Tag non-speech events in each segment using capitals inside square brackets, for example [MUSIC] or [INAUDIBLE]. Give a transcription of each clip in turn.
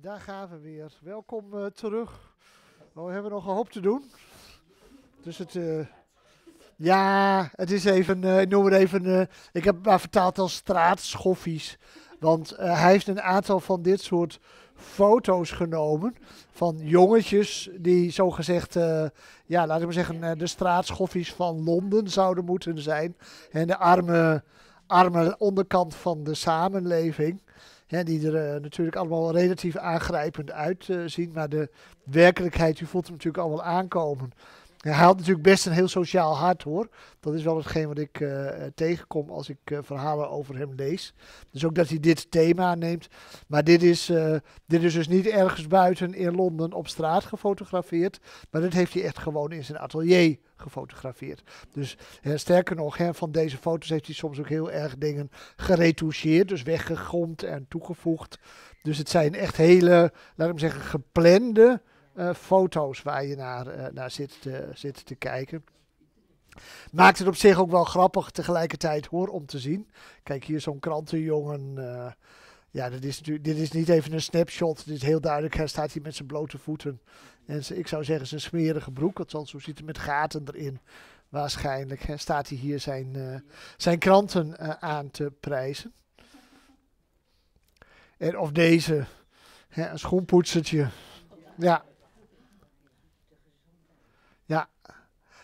daar gaan we weer. Welkom uh, terug. Oh, we hebben nog een hoop te doen. Dus het. Eh, ja, het is even. Eh, ik noem het even. ik heb maar vertaald als straatschoffies. Want hij heeft een aantal van dit soort foto's genomen. Van jongetjes die zogezegd, uh, ja, laten we zeggen, de straatschoffies van Londen zouden moeten zijn. En de arme, arme onderkant van de samenleving hè, die er eh, natuurlijk allemaal relatief aangrijpend uitzien. maar de werkelijkheid, u voelt hem natuurlijk allemaal aankomen. Hij had natuurlijk best een heel sociaal hart hoor. Dat is wel hetgeen wat ik eh, eh, tegenkom als ik eh, verhalen over hem lees. Dus ook dat hij dit thema neemt. Maar dit is, dit is dus niet ergens buiten in Londen op straat gefotografeerd. Maar dit heeft hij echt gewoon in zijn atelier gefotografeerd. Dus sterker nog, hè, van deze foto's heeft hij soms ook heel erg dingen geretoucheerd. Dus weggegromd en toegevoegd. Dus het zijn echt hele, laat ik zeggen, geplande eh, foto's waar je naar, eh, naar zit, zit te kijken. Maakt het op zich ook wel grappig tegelijkertijd hoor om te zien. Kijk, hier zo'n krantenjongen. Eh, ja, dit is, dit is niet even een snapshot. Dit is heel duidelijk. Hij staat hier met zijn blote voeten. En ik zou zeggen zijn smerige broek. Althans, zo ziet het met gaten erin? Waarschijnlijk hè, staat hij hier zijn, zijn kranten aan te prijzen. En of deze, hè, een schoenpoetsertje. Ja,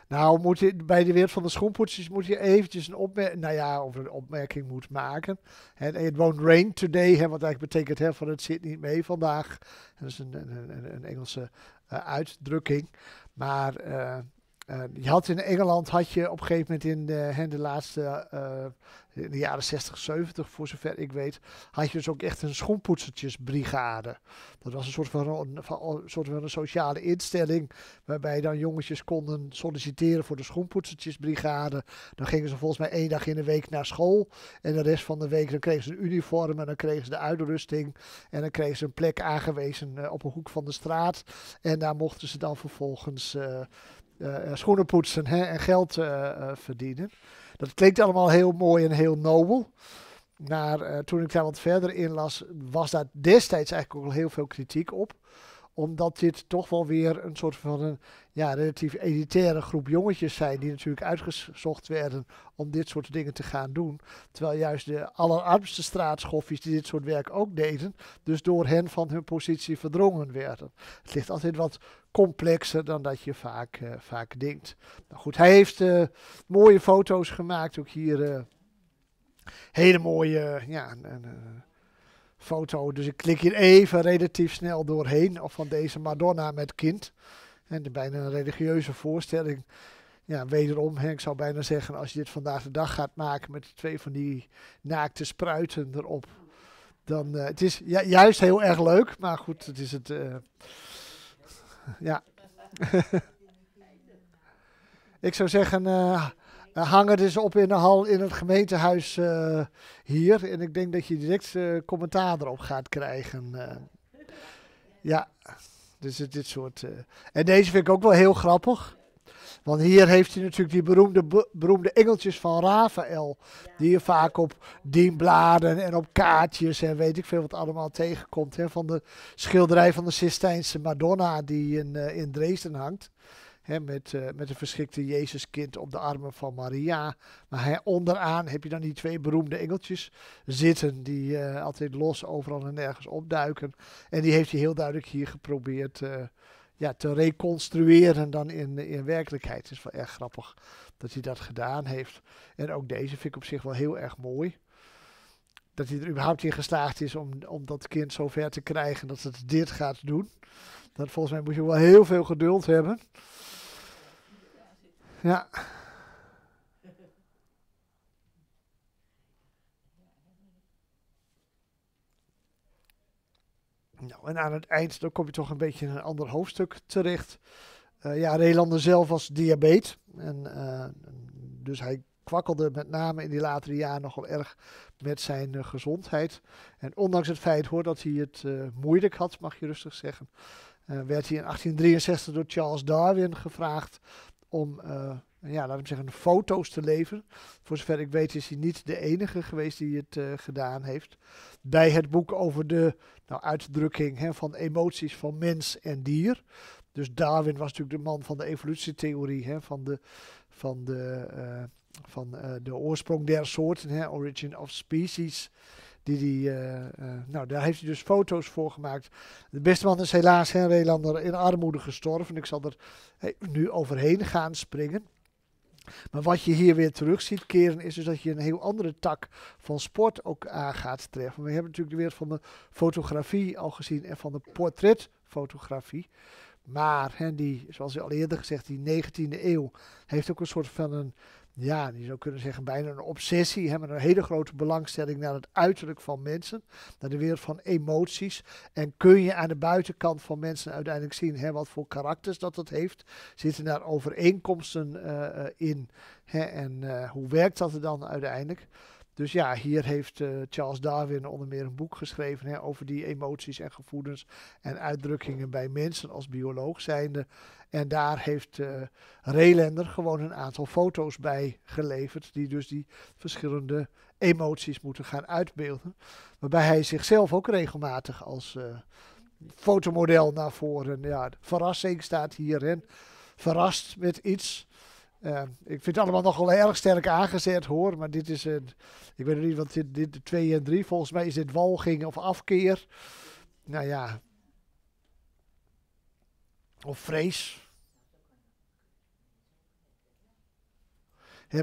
Nou, moet je, bij de wereld van de schoenpoetsers moet je eventjes een opmerking, nou ja, over een opmerking moet maken. En it won't rain today, hè, wat eigenlijk betekent hè, van het zit niet mee vandaag. Dat is een, een, een Engelse eh, uitdrukking. Maar eh, eh, je had in Engeland, had je op een gegeven moment in de, de laatste, eh, in de jaren 60, 70, voor zover ik weet, had je dus ook echt een schoenpoetsertjesbrigade. Dat was een soort van, een, soort van een sociale instelling, waarbij dan jongetjes konden solliciteren voor de schoenpoetsertjesbrigade. Dan gingen ze volgens mij één dag in de week naar school en de rest van de week dan kregen ze een uniform en dan kregen ze de uitrusting en dan kregen ze een plek aangewezen eh, op een hoek van de straat. En daar mochten ze dan vervolgens eh, eh, schoenen poetsen hè, en geld eh, verdienen. Dat klinkt allemaal heel mooi en heel nobel. Maar toen ik daar wat verder in las, was daar destijds eigenlijk ook al heel veel kritiek op omdat dit toch wel weer een soort van een ja, relatief elitaire groep jongetjes zijn. Die natuurlijk uitgezocht werden om dit soort dingen te gaan doen. Terwijl juist de allerarmste straatschoffies die dit soort werk ook deden. Dus door hen van hun positie verdrongen werden. Het ligt altijd wat complexer dan dat je vaak, eh, vaak denkt. Maar nou goed, hij heeft eh, mooie foto's gemaakt. Ook hier uh, hele mooie. ja, foto. Dus ik klik hier even relatief snel doorheen. Of van deze Madonna met kind. En de bijna een religieuze voorstelling. Ja, wederom, hè, ik zou bijna zeggen, als je dit vandaag de dag gaat maken met twee van die naakte spruiten erop. Dan, uh, het is ja, juist heel erg leuk, maar goed, het is het, eh, ja. [LAUGHS] ik zou zeggen, eh, eh, hangen dus op in de hal in het gemeentehuis eh, hier. En ik denk dat je direct eh, commentaar erop gaat krijgen. ja, dus dit soort. En deze vind ik ook wel heel grappig. Want hier heeft hij natuurlijk die beroemde, beroemde engeltjes van Rafael. Die je vaak op dienbladen en op kaartjes en weet ik veel wat allemaal tegenkomt. Hè, van de schilderij van de Sistijnse Madonna die in, in Dresden hangt met, eh, met een verschikte Jezuskind op de armen van Maria. Maar onderaan heb je dan die twee beroemde engeltjes zitten, die eh, altijd los overal en nergens opduiken. En die heeft hij heel duidelijk hier geprobeerd eh, ja, te reconstrueren dan in, in werkelijkheid. Het is wel erg grappig dat hij dat gedaan heeft. En ook deze vind ik op zich wel heel erg mooi. Dat hij er überhaupt in geslaagd is om, om dat kind zo ver te krijgen dat het dit gaat doen. Dat volgens mij moet je wel heel veel geduld hebben. Ja. Nou, en aan het eind dan kom je toch een beetje in een ander hoofdstuk terecht. Eh, ja, Relander zelf was diabeet. Eh, en, dus hij kwakkelde met name in die latere jaren nogal erg met zijn eh, gezondheid. En ondanks het feit hoor, dat hij het moeilijk had, mag je rustig zeggen, werd hij in 1863 door Charles Darwin gevraagd om, eh, ja, laat ik zeggen, foto's te leveren. Voor zover ik weet is hij niet de enige geweest die het eh, gedaan heeft. Bij het boek over de nou, uitdrukking hè, van emoties van mens en dier. Dus Darwin was natuurlijk de man van de evolutietheorie, hè, van de, van de, eh, van, de oorsprong der soorten, hè, origin of species. Die die, eh, eh, nou, daar heeft hij dus foto's voor gemaakt. De beste man is helaas, hè, Relander, in armoede gestorven. Ik zal er eh, nu overheen gaan springen. Maar wat je hier weer terug ziet keren, is dus dat je een heel andere tak van sport ook aan gaat treffen. We hebben natuurlijk de wereld van de fotografie al gezien en van de portretfotografie. Maar hè, die, zoals al eerder gezegd, die 19e eeuw heeft ook een soort van een ja, die zou kunnen zeggen, bijna een obsessie hebben. Een hele grote belangstelling naar het uiterlijk van mensen. Naar de wereld van emoties. En kun je aan de buitenkant van mensen uiteindelijk zien hè, wat voor karakters dat dat heeft. Zitten daar overeenkomsten eh, eh, in? Hè, en eh, hoe werkt dat er dan uiteindelijk? Dus ja, hier heeft eh, Charles Darwin onder meer een boek geschreven hè, over die emoties en gevoelens en uitdrukkingen bij mensen als bioloog zijnde. En daar heeft uh, eh, Relender gewoon een aantal foto's bij geleverd, die dus die verschillende emoties moeten gaan uitbeelden. Waarbij hij zichzelf ook regelmatig als eh, fotomodel naar voren. Ja, verrassing staat hierin, verrast met iets. Eh, ik vind het allemaal nogal erg sterk aangezet hoor. Maar dit is een. Ik weet niet, wat dit, dit 2 en 3, volgens mij is dit walging of afkeer. Nou ja. Of vrees.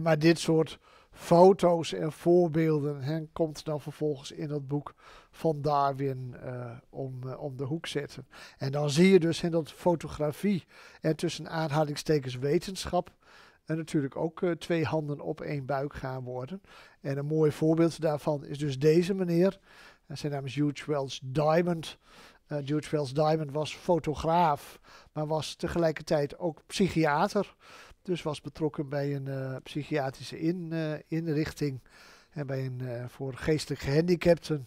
maar dit soort foto's en voorbeelden hè, komt dan vervolgens in dat boek van Darwin eh, om, eh, om de hoek zetten. En dan zie je dus in dat fotografie en tussen aanhalingstekens wetenschap en natuurlijk ook eh, twee handen op één buik gaan worden. En een mooi voorbeeld daarvan is dus deze meneer. zijn naam is Hugh Wells Diamond. Uh, eh, Hugh Wells Diamond was fotograaf, maar was tegelijkertijd ook psychiater. Dus was betrokken bij een eh, psychiatrische in, inrichting en bij een voor geestelijk gehandicapten.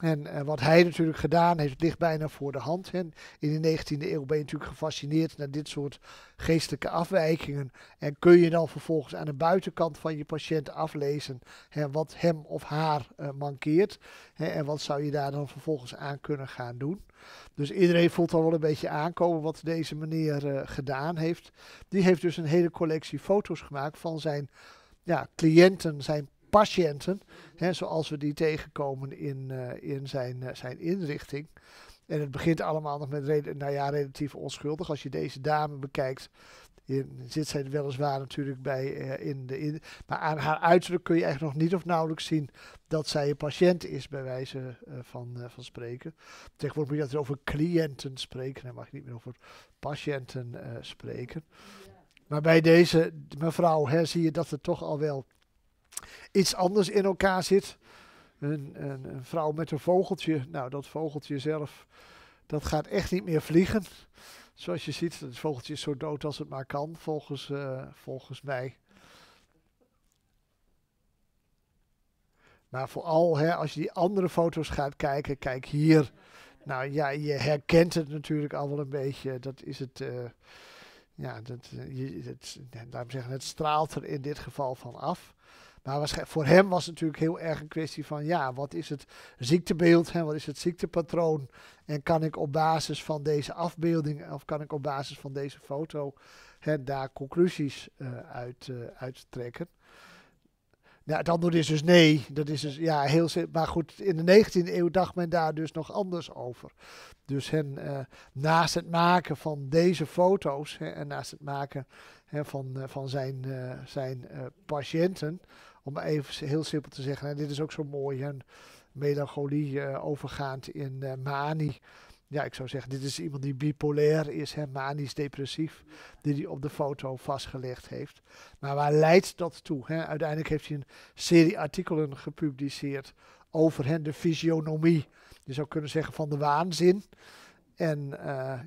En eh, wat hij natuurlijk gedaan heeft, ligt bijna voor de hand. In de 19e eeuw ben je natuurlijk gefascineerd naar dit soort geestelijke afwijkingen. En kun je dan vervolgens aan de buitenkant van je patiënt aflezen hè, wat hem of haar eh, mankeert. Hè, en wat zou je daar dan vervolgens aan kunnen gaan doen. Dus iedereen voelt al wel een beetje aankomen wat deze meneer eh, gedaan heeft. Die heeft dus een hele collectie foto's gemaakt van zijn ja, cliënten, zijn patiënten, hè, zoals we die tegenkomen in, eh, in zijn, eh, zijn inrichting. En het begint allemaal nog met, nou ja, relatief onschuldig. Als je deze dame bekijkt, zit zij weliswaar natuurlijk bij eh, in de. In, maar aan haar uiterlijk kun je eigenlijk nog niet of nauwelijks zien dat zij een patiënt is, bij wijze van, van spreken. Tegenwoordig moet je dat over cliënten spreken, dan mag je niet meer over patiënten spreken. Maar bij deze mevrouw hè, zie je dat er toch al wel iets anders in elkaar zit. Een, een, vrouw met een vogeltje. Nou, dat vogeltje zelf, dat gaat echt niet meer vliegen. Zoals je ziet, het vogeltje is zo dood als het maar kan, volgens, eh, volgens mij. Maar vooral hè, als je die andere foto's gaat kijken, kijk hier. Nou ja, je herkent het natuurlijk al wel een beetje. Dat is het. Eh, ja, dat, eh, je, het, zeggen, het straalt er in dit geval van af. Maar voor hem was het natuurlijk heel erg een kwestie van, ja, wat is het ziektebeeld en wat is het ziektepatroon? En kan ik op basis van deze afbeelding of kan ik op basis van deze foto hè, daar conclusies uh, uit, uh, uit trekken? Ja, nou, het antwoord is dus nee. Dat is dus, ja, heel, maar goed, in de 19e eeuw dacht men daar dus nog anders over. Dus eh, naast het maken van deze foto's hè, en naast het maken hè, van, van zijn, zijn patiënten, om even heel simpel te zeggen, en dit is ook zo mooi, een melancholie eh, overgaand in eh, manie ja, ik zou zeggen, dit is iemand die bipolair is, hè, manisch depressief, die hij op de foto vastgelegd heeft. Maar waar leidt dat toe? Hè? Uiteindelijk heeft hij een serie artikelen gepubliceerd over hen de fysionomie, je zou kunnen zeggen van de waanzin. En uh,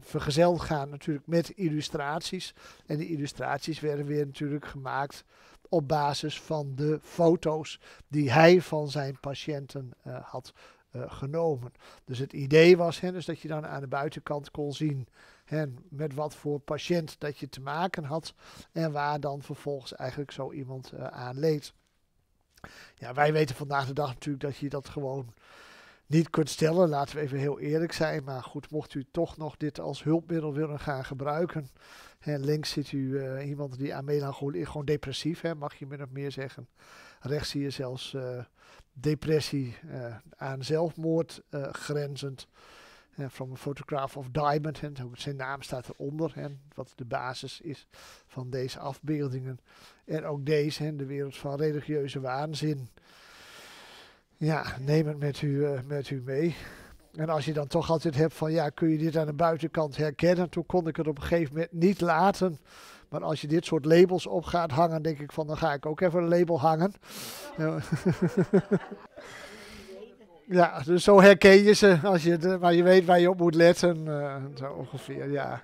vergezeld gaan natuurlijk met illustraties. En die illustraties werden weer natuurlijk gemaakt op basis van de foto's die hij van zijn patiënten eh, had eh, genomen. Dus het idee was hè, dus dat je dan aan de buitenkant kon zien hè, met wat voor patiënt dat je te maken had en waar dan vervolgens eigenlijk zo iemand uh, aan leed. Ja, wij weten vandaag de dag natuurlijk dat je dat gewoon niet kunt stellen. Laten we even heel eerlijk zijn. Maar goed, mocht u toch nog dit als hulpmiddel willen gaan gebruiken, links ziet u eh, iemand die aan melancholie, gewoon depressief, hè, mag je min of meer zeggen. Rechts zie je zelfs eh, depressie eh, aan zelfmoord grenzend. Van een photograph of Diamond, zijn naam staat eronder, hè, wat de basis is van deze afbeeldingen. En ook deze, hè, de wereld van religieuze waanzin. Ja, neem het met u, met u mee. En als je dan toch altijd hebt van ja, kun je dit aan de buitenkant herkennen? Toen kon ik het op een gegeven moment niet laten. Maar als je dit soort labels op gaat hangen, denk ik van dan ga ik ook even een label hangen. [LAUGHS] Ja, dus zo herken je ze, als je, maar je weet waar je op moet letten. Eh, zo ongeveer, ja.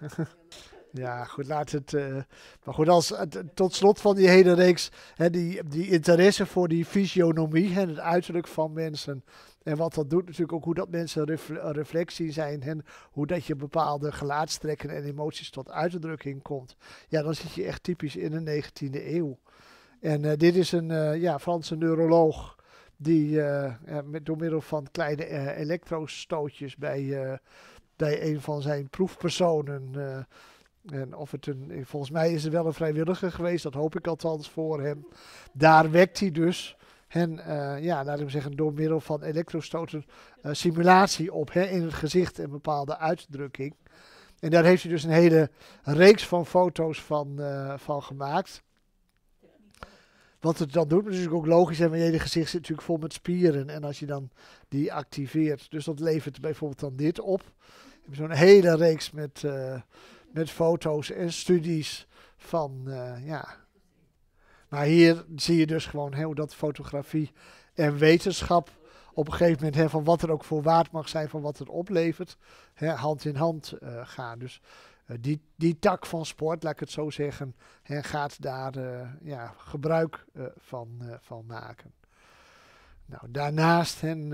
Ja, goed, laat het. Eh, maar goed, als, uh, tot slot van die hele reeks, hè, die, die interesse voor die fysionomie en het uiterlijk van mensen. En wat dat doet natuurlijk ook hoe dat mensen ref, eh, reflectie zijn en hoe dat je bepaalde gelaatstrekken en emoties tot uitdrukking komt. Ja, dan zit je echt typisch in de 19e eeuw. En dit is een ja, Franse neuroloog die door middel van kleine elektrostootjes bij, bij een van zijn proefpersonen en of het een, eh, volgens mij is er wel een vrijwilliger geweest, dat hoop ik althans voor hem. Daar wekt hij dus. En eh, ja, laat ik zeggen, door middel van elektrostoten eh, simulatie op hè, in het gezicht een bepaalde uitdrukking. En daar heeft hij dus een hele reeks van foto's van, van gemaakt. Wat het dan doet, natuurlijk ook logisch, en je hele gezicht zit natuurlijk vol met spieren. En als je dan die activeert, dus dat levert bijvoorbeeld dan dit op. Zo'n hele reeks met met foto's en studies van, eh, ja. Maar hier zie je dus gewoon heel dat fotografie en wetenschap op een gegeven moment hè, van wat er ook voor waard mag zijn, van wat het oplevert, hè, hand in hand eh, gaan. Dus eh, die, die tak van sport, laat ik het zo zeggen, hè, gaat daar ja, gebruik van, van maken. Nou, daarnaast en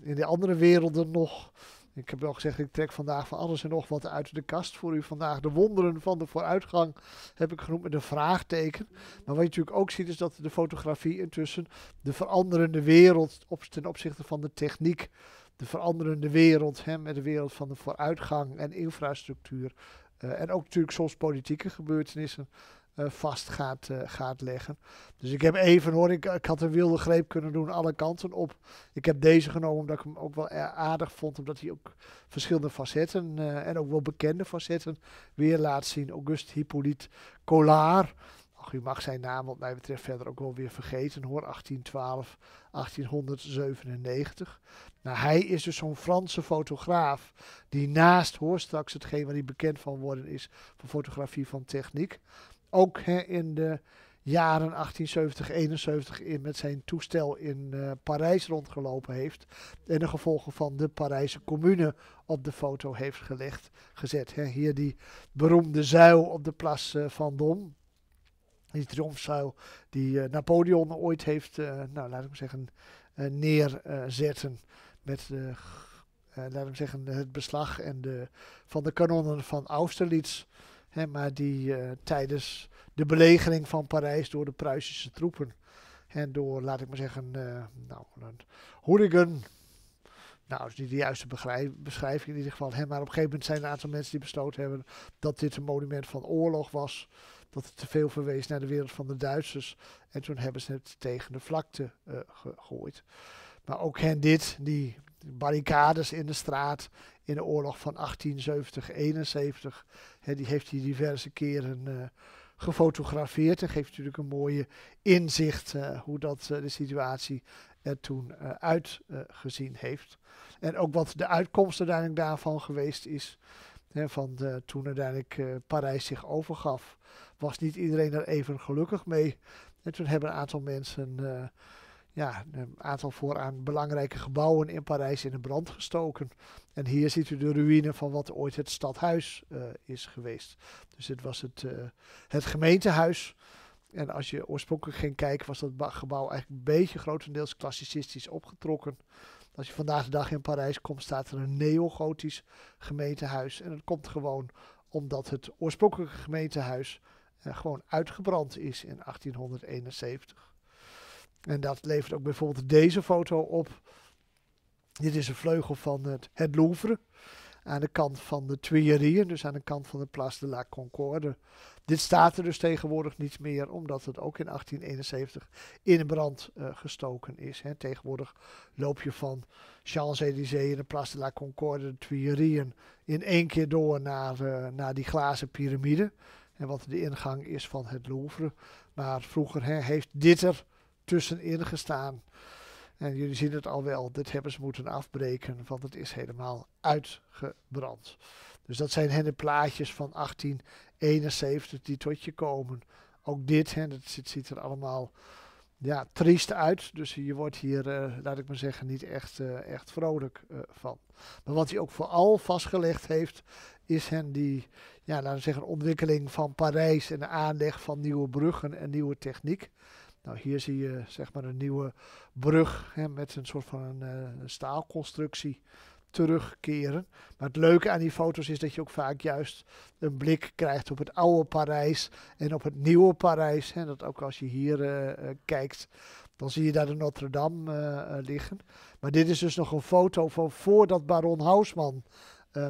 in de andere werelden nog ik heb wel gezegd, ik trek vandaag van alles en nog wat uit de kast voor u vandaag. De wonderen van de vooruitgang heb ik genoemd met een vraagteken. Maar wat je natuurlijk ook ziet is dat de fotografie intussen de veranderende wereld op, ten opzichte van de techniek, de veranderende wereld hè, met de wereld van de vooruitgang en infrastructuur. Eh, en ook natuurlijk soms politieke gebeurtenissen eh, vast gaat, eh, gaat leggen. Dus ik heb even hoor, ik, ik had een wilde greep kunnen doen alle kanten op. Ik heb deze genomen omdat ik hem ook wel eh, aardig vond, omdat hij ook verschillende facetten en ook wel bekende facetten weer laat zien. August Hippolyte Collard. u mag zijn naam wat mij betreft verder ook wel weer vergeten hoor. 1812, 1897. Nou, hij is dus zo'n Franse fotograaf die naast, hoor straks hetgeen waar hij bekend van worden is, van fotografie van techniek ook hè, in de jaren 1870, 71 met zijn toestel in eh, Parijs rondgelopen heeft. En de gevolgen van de Parijse commune op de foto heeft gelegd, gezet. Hè. Hier die beroemde zuil op de Place eh, Vendôme. Die triomfzuil die eh, Napoleon ooit heeft, nou laat ik zeggen, neerzetten. Met de, laat ik zeggen, het beslag en de, van de kanonnen van Austerlitz maar die eh, tijdens de belegering van Parijs door de Pruisische troepen. En door, laat ik maar zeggen, eh, nou, een hooligan. Nou, dat is niet de juiste beschrijving in ieder geval. Hè, maar op een gegeven moment zijn er een aantal mensen die besloten hebben dat dit een monument van oorlog was. Dat het te veel verwees naar de wereld van de Duitsers. En toen hebben ze het tegen de vlakte eh, gegooid. Maar ook hen dit, die barricades in de straat in de oorlog van 1870-71. Die heeft hij diverse keren eh, gefotografeerd. En geeft natuurlijk een mooie inzicht eh, hoe dat, eh, de situatie er toen uitgezien heeft. En ook wat de uitkomst uiteindelijk daarvan geweest is. van de, toen uiteindelijk Parijs zich overgaf, was niet iedereen er even gelukkig mee. En toen hebben een aantal mensen ja, een aantal vooraan belangrijke gebouwen in Parijs in de brand gestoken. En hier ziet u de ruïne van wat ooit het stadhuis eh, is geweest. Dus dit was het, eh, het gemeentehuis. En als je oorspronkelijk ging kijken, was dat gebouw eigenlijk een beetje grotendeels klassicistisch opgetrokken. Als je vandaag de dag in Parijs komt, staat er een neogotisch gemeentehuis. En dat komt gewoon omdat het oorspronkelijke gemeentehuis eh, gewoon uitgebrand is in 1871. En dat levert ook bijvoorbeeld deze foto op. Dit is een vleugel van het, het Louvre. Aan de kant van de Tuileries, dus aan de kant van de Place de la Concorde. Dit staat er dus tegenwoordig niet meer, omdat het ook in 1871 in brand eh, gestoken is. Hè. Tegenwoordig loop je van Champs-Élysées, de Place de la Concorde, de Tuileries in één keer door naar, eh, naar die glazen piramide. En wat de ingang is van het Louvre. Maar vroeger hè, heeft dit er tussen gestaan. En jullie zien het al wel, dit hebben ze moeten afbreken, want het is helemaal uitgebrand. Dus dat zijn hen de plaatjes van 1871 die tot je komen. Ook dit, hè, dat ziet, er allemaal ja, triest uit. Dus je wordt hier, eh, laat ik maar zeggen, niet echt, eh, echt vrolijk eh, van. Maar wat hij ook vooral vastgelegd heeft, is hen die, ja, laten we zeggen, ontwikkeling van Parijs en de aanleg van nieuwe bruggen en nieuwe techniek. Nou, hier zie je zeg maar een nieuwe brug hè, met een soort van eh, een, staalconstructie terugkeren. Maar het leuke aan die foto's is dat je ook vaak juist een blik krijgt op het oude Parijs en op het nieuwe Parijs. Hè, dat ook als je hier eh, eh, kijkt, dan zie je daar de Notre Dame liggen. Maar dit is dus nog een foto van voordat Baron Hausman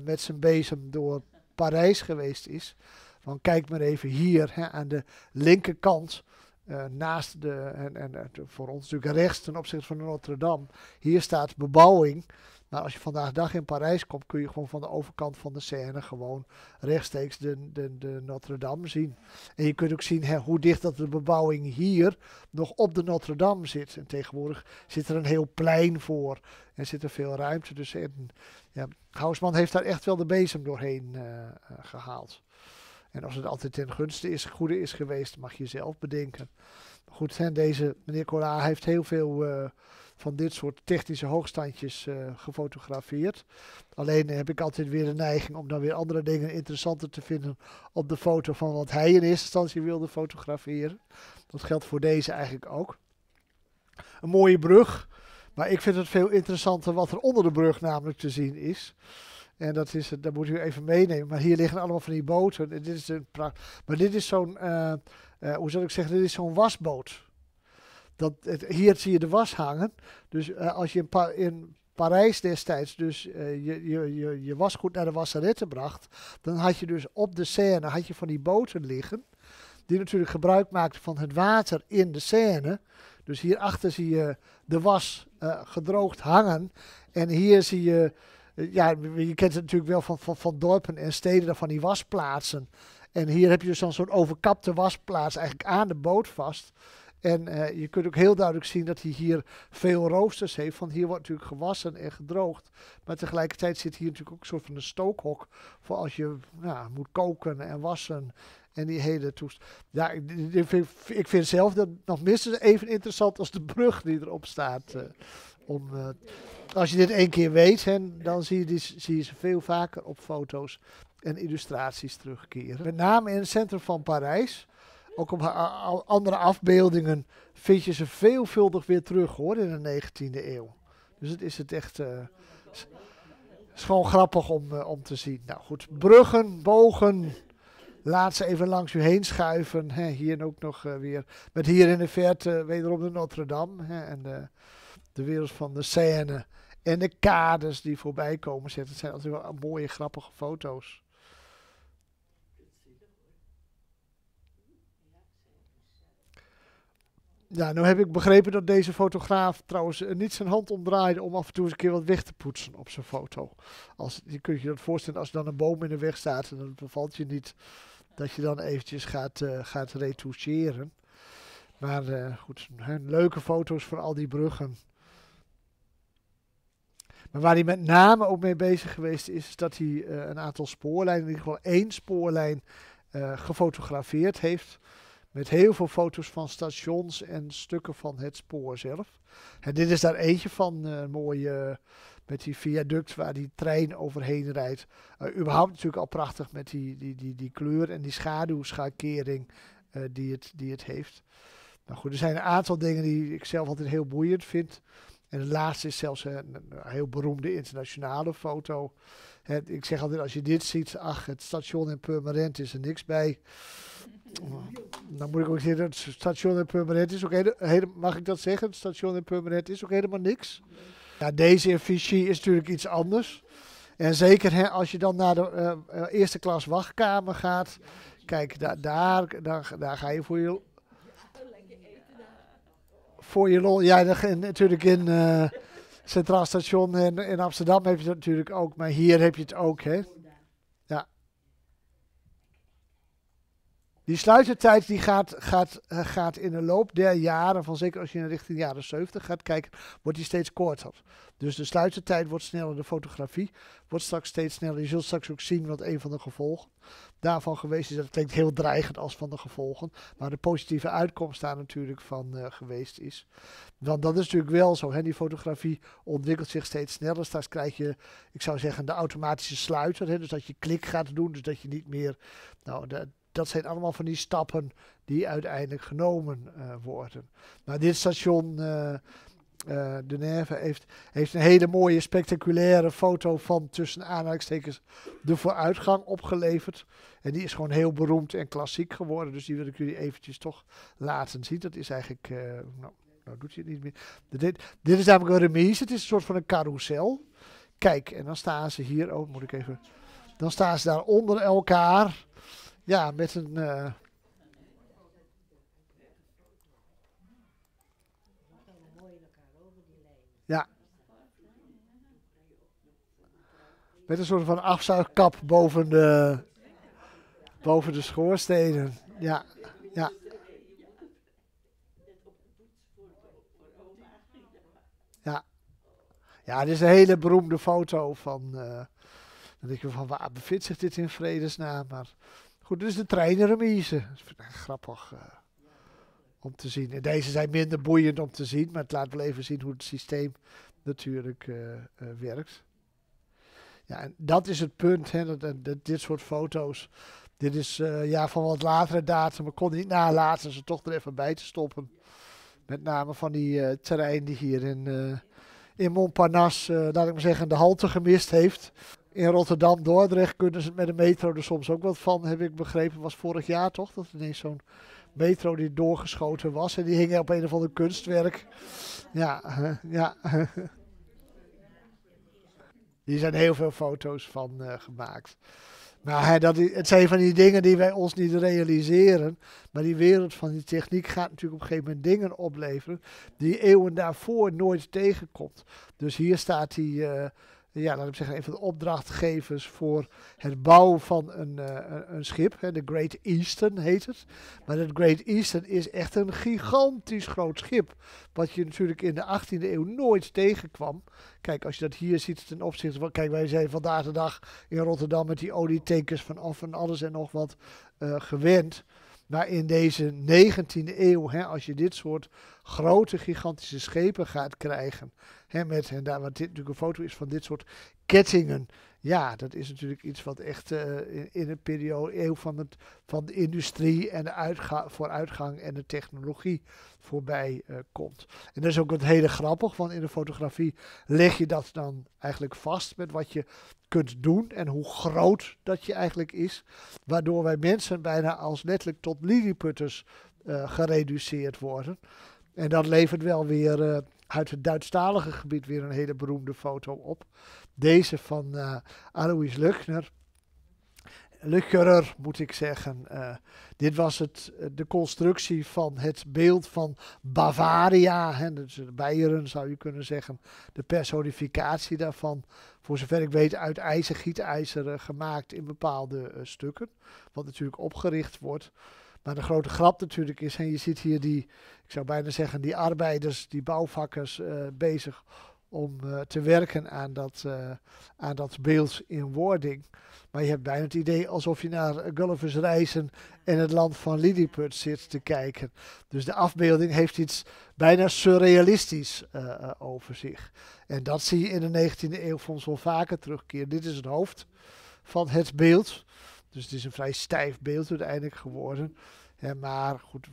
met zijn bezem door Parijs geweest is. Want kijk maar even hier hè, aan de linkerkant eh, naast de, en, en voor ons natuurlijk rechts ten opzichte van Notre Dame. Hier staat bebouwing. Maar nou, als je vandaag dag in Parijs komt, kun je gewoon van de overkant van de Seine gewoon rechtstreeks de, de, de Notre Dame zien. En je kunt ook zien hè, hoe dicht dat de bebouwing hier nog op de Notre Dame zit. En tegenwoordig zit er een heel plein voor en zit er veel ruimte. Dus en, ja, heeft daar echt wel de bezem doorheen eh, eh, gehaald. En als het altijd ten gunste is, goede is geweest, mag je zelf bedenken. Maar goed, hè, deze meneer Kola heeft heel veel eh, van dit soort technische hoogstandjes eh, gefotografeerd. Alleen heb ik altijd weer de neiging om dan weer andere dingen interessanter te vinden op de foto van wat hij in eerste instantie wilde fotograferen. Dat geldt voor deze eigenlijk ook. Een mooie brug, maar ik vind het veel interessanter wat er onder de brug namelijk te zien is. En dat, is, dat moet u even meenemen. Maar hier liggen allemaal van die boten. Dit is een pracht. Maar dit is zo'n, eh, eh, hoe zal ik zeggen, dit is zo'n wasboot. Dat, hier zie je de was hangen. Dus eh, als je in, in, Parijs destijds dus je, je, je, je wasgoed naar de wasseretten bracht, dan had je dus op de scène had je van die boten liggen. Die natuurlijk gebruik maakten van het water in de scène. Dus hierachter zie je de was gedroogd hangen. En hier zie je ja, je kent het natuurlijk wel van, van, dorpen en steden, van die wasplaatsen. En hier heb je dus zo'n soort overkapte wasplaats eigenlijk aan de boot vast. En eh, je kunt ook heel duidelijk zien dat hij hier veel roosters heeft. Want hier wordt natuurlijk gewassen en gedroogd. Maar tegelijkertijd zit hier natuurlijk ook een soort van een stookhok. Voor als je nou, moet koken en wassen en die hele toest. Ja, ik, vind, ik vind zelf dat nog minstens even interessant als de brug die erop staat. Eh, om, eh, als je dit één keer weet, dan zie je, die, zie je ze veel vaker op foto's en illustraties terugkeren. Met name in het centrum van Parijs. Ook op andere afbeeldingen vind je ze veelvuldig weer terug hoor in de 19e eeuw. Dus het is het echt. Uh, eh, is gewoon grappig om, om te zien. Nou goed, bruggen, bogen. Laat ze even langs u heen schuiven. Hè, hier ook nog eh, weer. Met hier in de verte eh, wederom de Notre-Dame. En de, de wereld van de scène. En de kaders die voorbij komen zitten. Het zijn altijd wel eh, mooie, grappige foto's. Ja, nou heb ik begrepen dat deze fotograaf trouwens niet zijn hand omdraaide om af en toe eens een keer wat weg te poetsen op zijn foto. Als, je kunt je dat voorstellen als dan een boom in de weg staat en dan bevalt je niet dat je dan eventjes gaat, eh, gaat retoucheren. Maar eh, goed, hè, leuke foto's voor al die bruggen. Maar waar hij met name ook mee bezig geweest is, is dat hij eh, een aantal spoorlijnen, in ieder geval één spoorlijn, gefotografeerd heeft. Met heel veel foto's van stations en stukken van het spoor zelf. En dit is daar eentje van, een mooie met die viaduct waar die trein overheen rijdt. Eh, überhaupt natuurlijk al prachtig met die, die, die, die kleur en die schaduwschakering eh, die, het, die het heeft. Nou goed, er zijn een aantal dingen die ik zelf altijd heel boeiend vind. En het laatste is zelfs eh, een, heel beroemde internationale foto. ik zeg altijd, als je dit ziet, ach, het station in Purmerend is er niks bij. Oh, dan moet ik ook zeggen, het station in Purmerend is ook helemaal, mag ik dat zeggen? Het station in Purmerend is ook helemaal niks. Ja, deze in Vichy is natuurlijk iets anders. En zeker hè, als je dan naar de eh, eh, eerste klas wachtkamer gaat. Kijk, daar, daar, daar, daar ga je voor je. Voor je lol. Ja, natuurlijk in uh, Centraal Station in, in Amsterdam heb je het natuurlijk ook. Maar hier heb je het ook. Hè. Die sluitertijd die gaat, gaat, eh, gaat in de loop der jaren, van zeker als je in richting de jaren 70 gaat kijken, wordt die steeds korter. Dus de sluitertijd wordt sneller, de fotografie wordt straks steeds sneller. Je zult straks ook zien wat een van de gevolgen daarvan geweest is. Dat klinkt heel dreigend als van de gevolgen, maar de positieve uitkomst daar natuurlijk van eh, geweest is. Want dat is natuurlijk wel zo, hè? die fotografie ontwikkelt zich steeds sneller. Straks krijg je, ik zou zeggen, de automatische sluiter. Hè? Dus dat je klik gaat doen, dus dat je niet meer, nou, de, dat zijn allemaal van die stappen die uiteindelijk genomen eh, worden. Nou, dit station eh, eh, de Nerve heeft, heeft een hele mooie, spectaculaire foto van tussen aanhalingstekens de vooruitgang opgeleverd. En die is gewoon heel beroemd en klassiek geworden. Dus die wil ik jullie eventjes toch laten zien. Dat is eigenlijk. Nou, nou, doet hij het niet meer. Dit, dit is namelijk een remise. Het is een soort van een carousel. Kijk, en dan staan ze hier Oh, Moet ik even. Dan staan ze daar onder elkaar. Ja, met een. Uh, ja. Met een soort van afzuigkap boven de, boven de schoorstenen. Ja, ja. Ja. Ja, dit is een hele beroemde foto van. Uh, dat ik van waar bevindt zich dit in vredesnaam? Maar Goed, dus de treinen remise. Grappig eh, om te zien. En deze zijn minder boeiend om te zien, maar het laat wel even zien hoe het systeem natuurlijk eh, eh, werkt. Ja, en dat is het punt, hè, dat, dit soort foto's. Dit is ja, van wat latere datum. Ik kon niet nalaten ze toch er even bij te stoppen. Met name van die terrein die hier in, in Montparnasse, laat ik maar zeggen, de halte gemist heeft in Rotterdam, Dordrecht kunnen ze met de metro er soms ook wat van, heb ik begrepen. Was vorig jaar toch? Dat ineens zo'n metro die doorgeschoten was. En die hing op een of ander kunstwerk. Ja, ja. [LAUGHS] Hier zijn heel veel foto's van eh, gemaakt. Maar hè, dat, het zijn van die dingen die wij ons niet realiseren. Maar die wereld van die techniek gaat natuurlijk op een gegeven moment dingen opleveren. die eeuwen daarvoor nooit tegenkomt. Dus hier staat die. Eh, ja, laat ik zeggen, een van de opdrachtgevers voor het bouwen van een, eh, een schip. de Great Eastern heet het. Maar de Great Eastern is echt een gigantisch groot schip. Wat je natuurlijk in de 18e eeuw nooit tegenkwam. Kijk, als je dat hier ziet ten opzichte van. Kijk, wij zijn vandaag de dag in Rotterdam met die olietekens van af en alles en nog wat eh, gewend maar in deze 19e eeuw, hè, als je dit soort grote, gigantische schepen gaat krijgen. Hè, met, en daar, wat dit natuurlijk een foto is van dit soort kettingen ja, dat is natuurlijk iets wat echt eh, in, een periode, eeuw van, het, van de industrie en de vooruitgang en de technologie voorbij eh, komt. En dat is ook wat hele grappig, want in de fotografie leg je dat dan eigenlijk vast met wat je kunt doen en hoe groot dat je eigenlijk is. Waardoor wij mensen bijna als letterlijk tot lilliputters eh, gereduceerd worden. En dat levert wel weer uit het Duitsstalige gebied weer een hele beroemde foto op. Deze van uh, Alois Luchner. Lucherer, moet ik zeggen. Eh, dit was het, eh, de constructie van het beeld van Bavaria. Hè, Beieren zou je kunnen zeggen. De personificatie daarvan. Voor zover ik weet uit ijzer, gietijzer gemaakt in bepaalde stukken. Wat natuurlijk opgericht wordt. Maar de grote grap natuurlijk is, en je ziet hier die, ik zou bijna zeggen, die arbeiders, die bouwvakkers bezig om eh, te werken aan dat, eh, aan dat beeld in wording. Maar je hebt bijna het idee alsof je naar Gulliver's Reizen en het land van Lilliput zit te kijken. Dus de afbeelding heeft iets bijna surrealistisch eh, over zich. En dat zie je in de 19e eeuw soms wel vaker terugkeren. Dit is het hoofd van het beeld. Dus het is een vrij stijf beeld uiteindelijk geworden maar goed,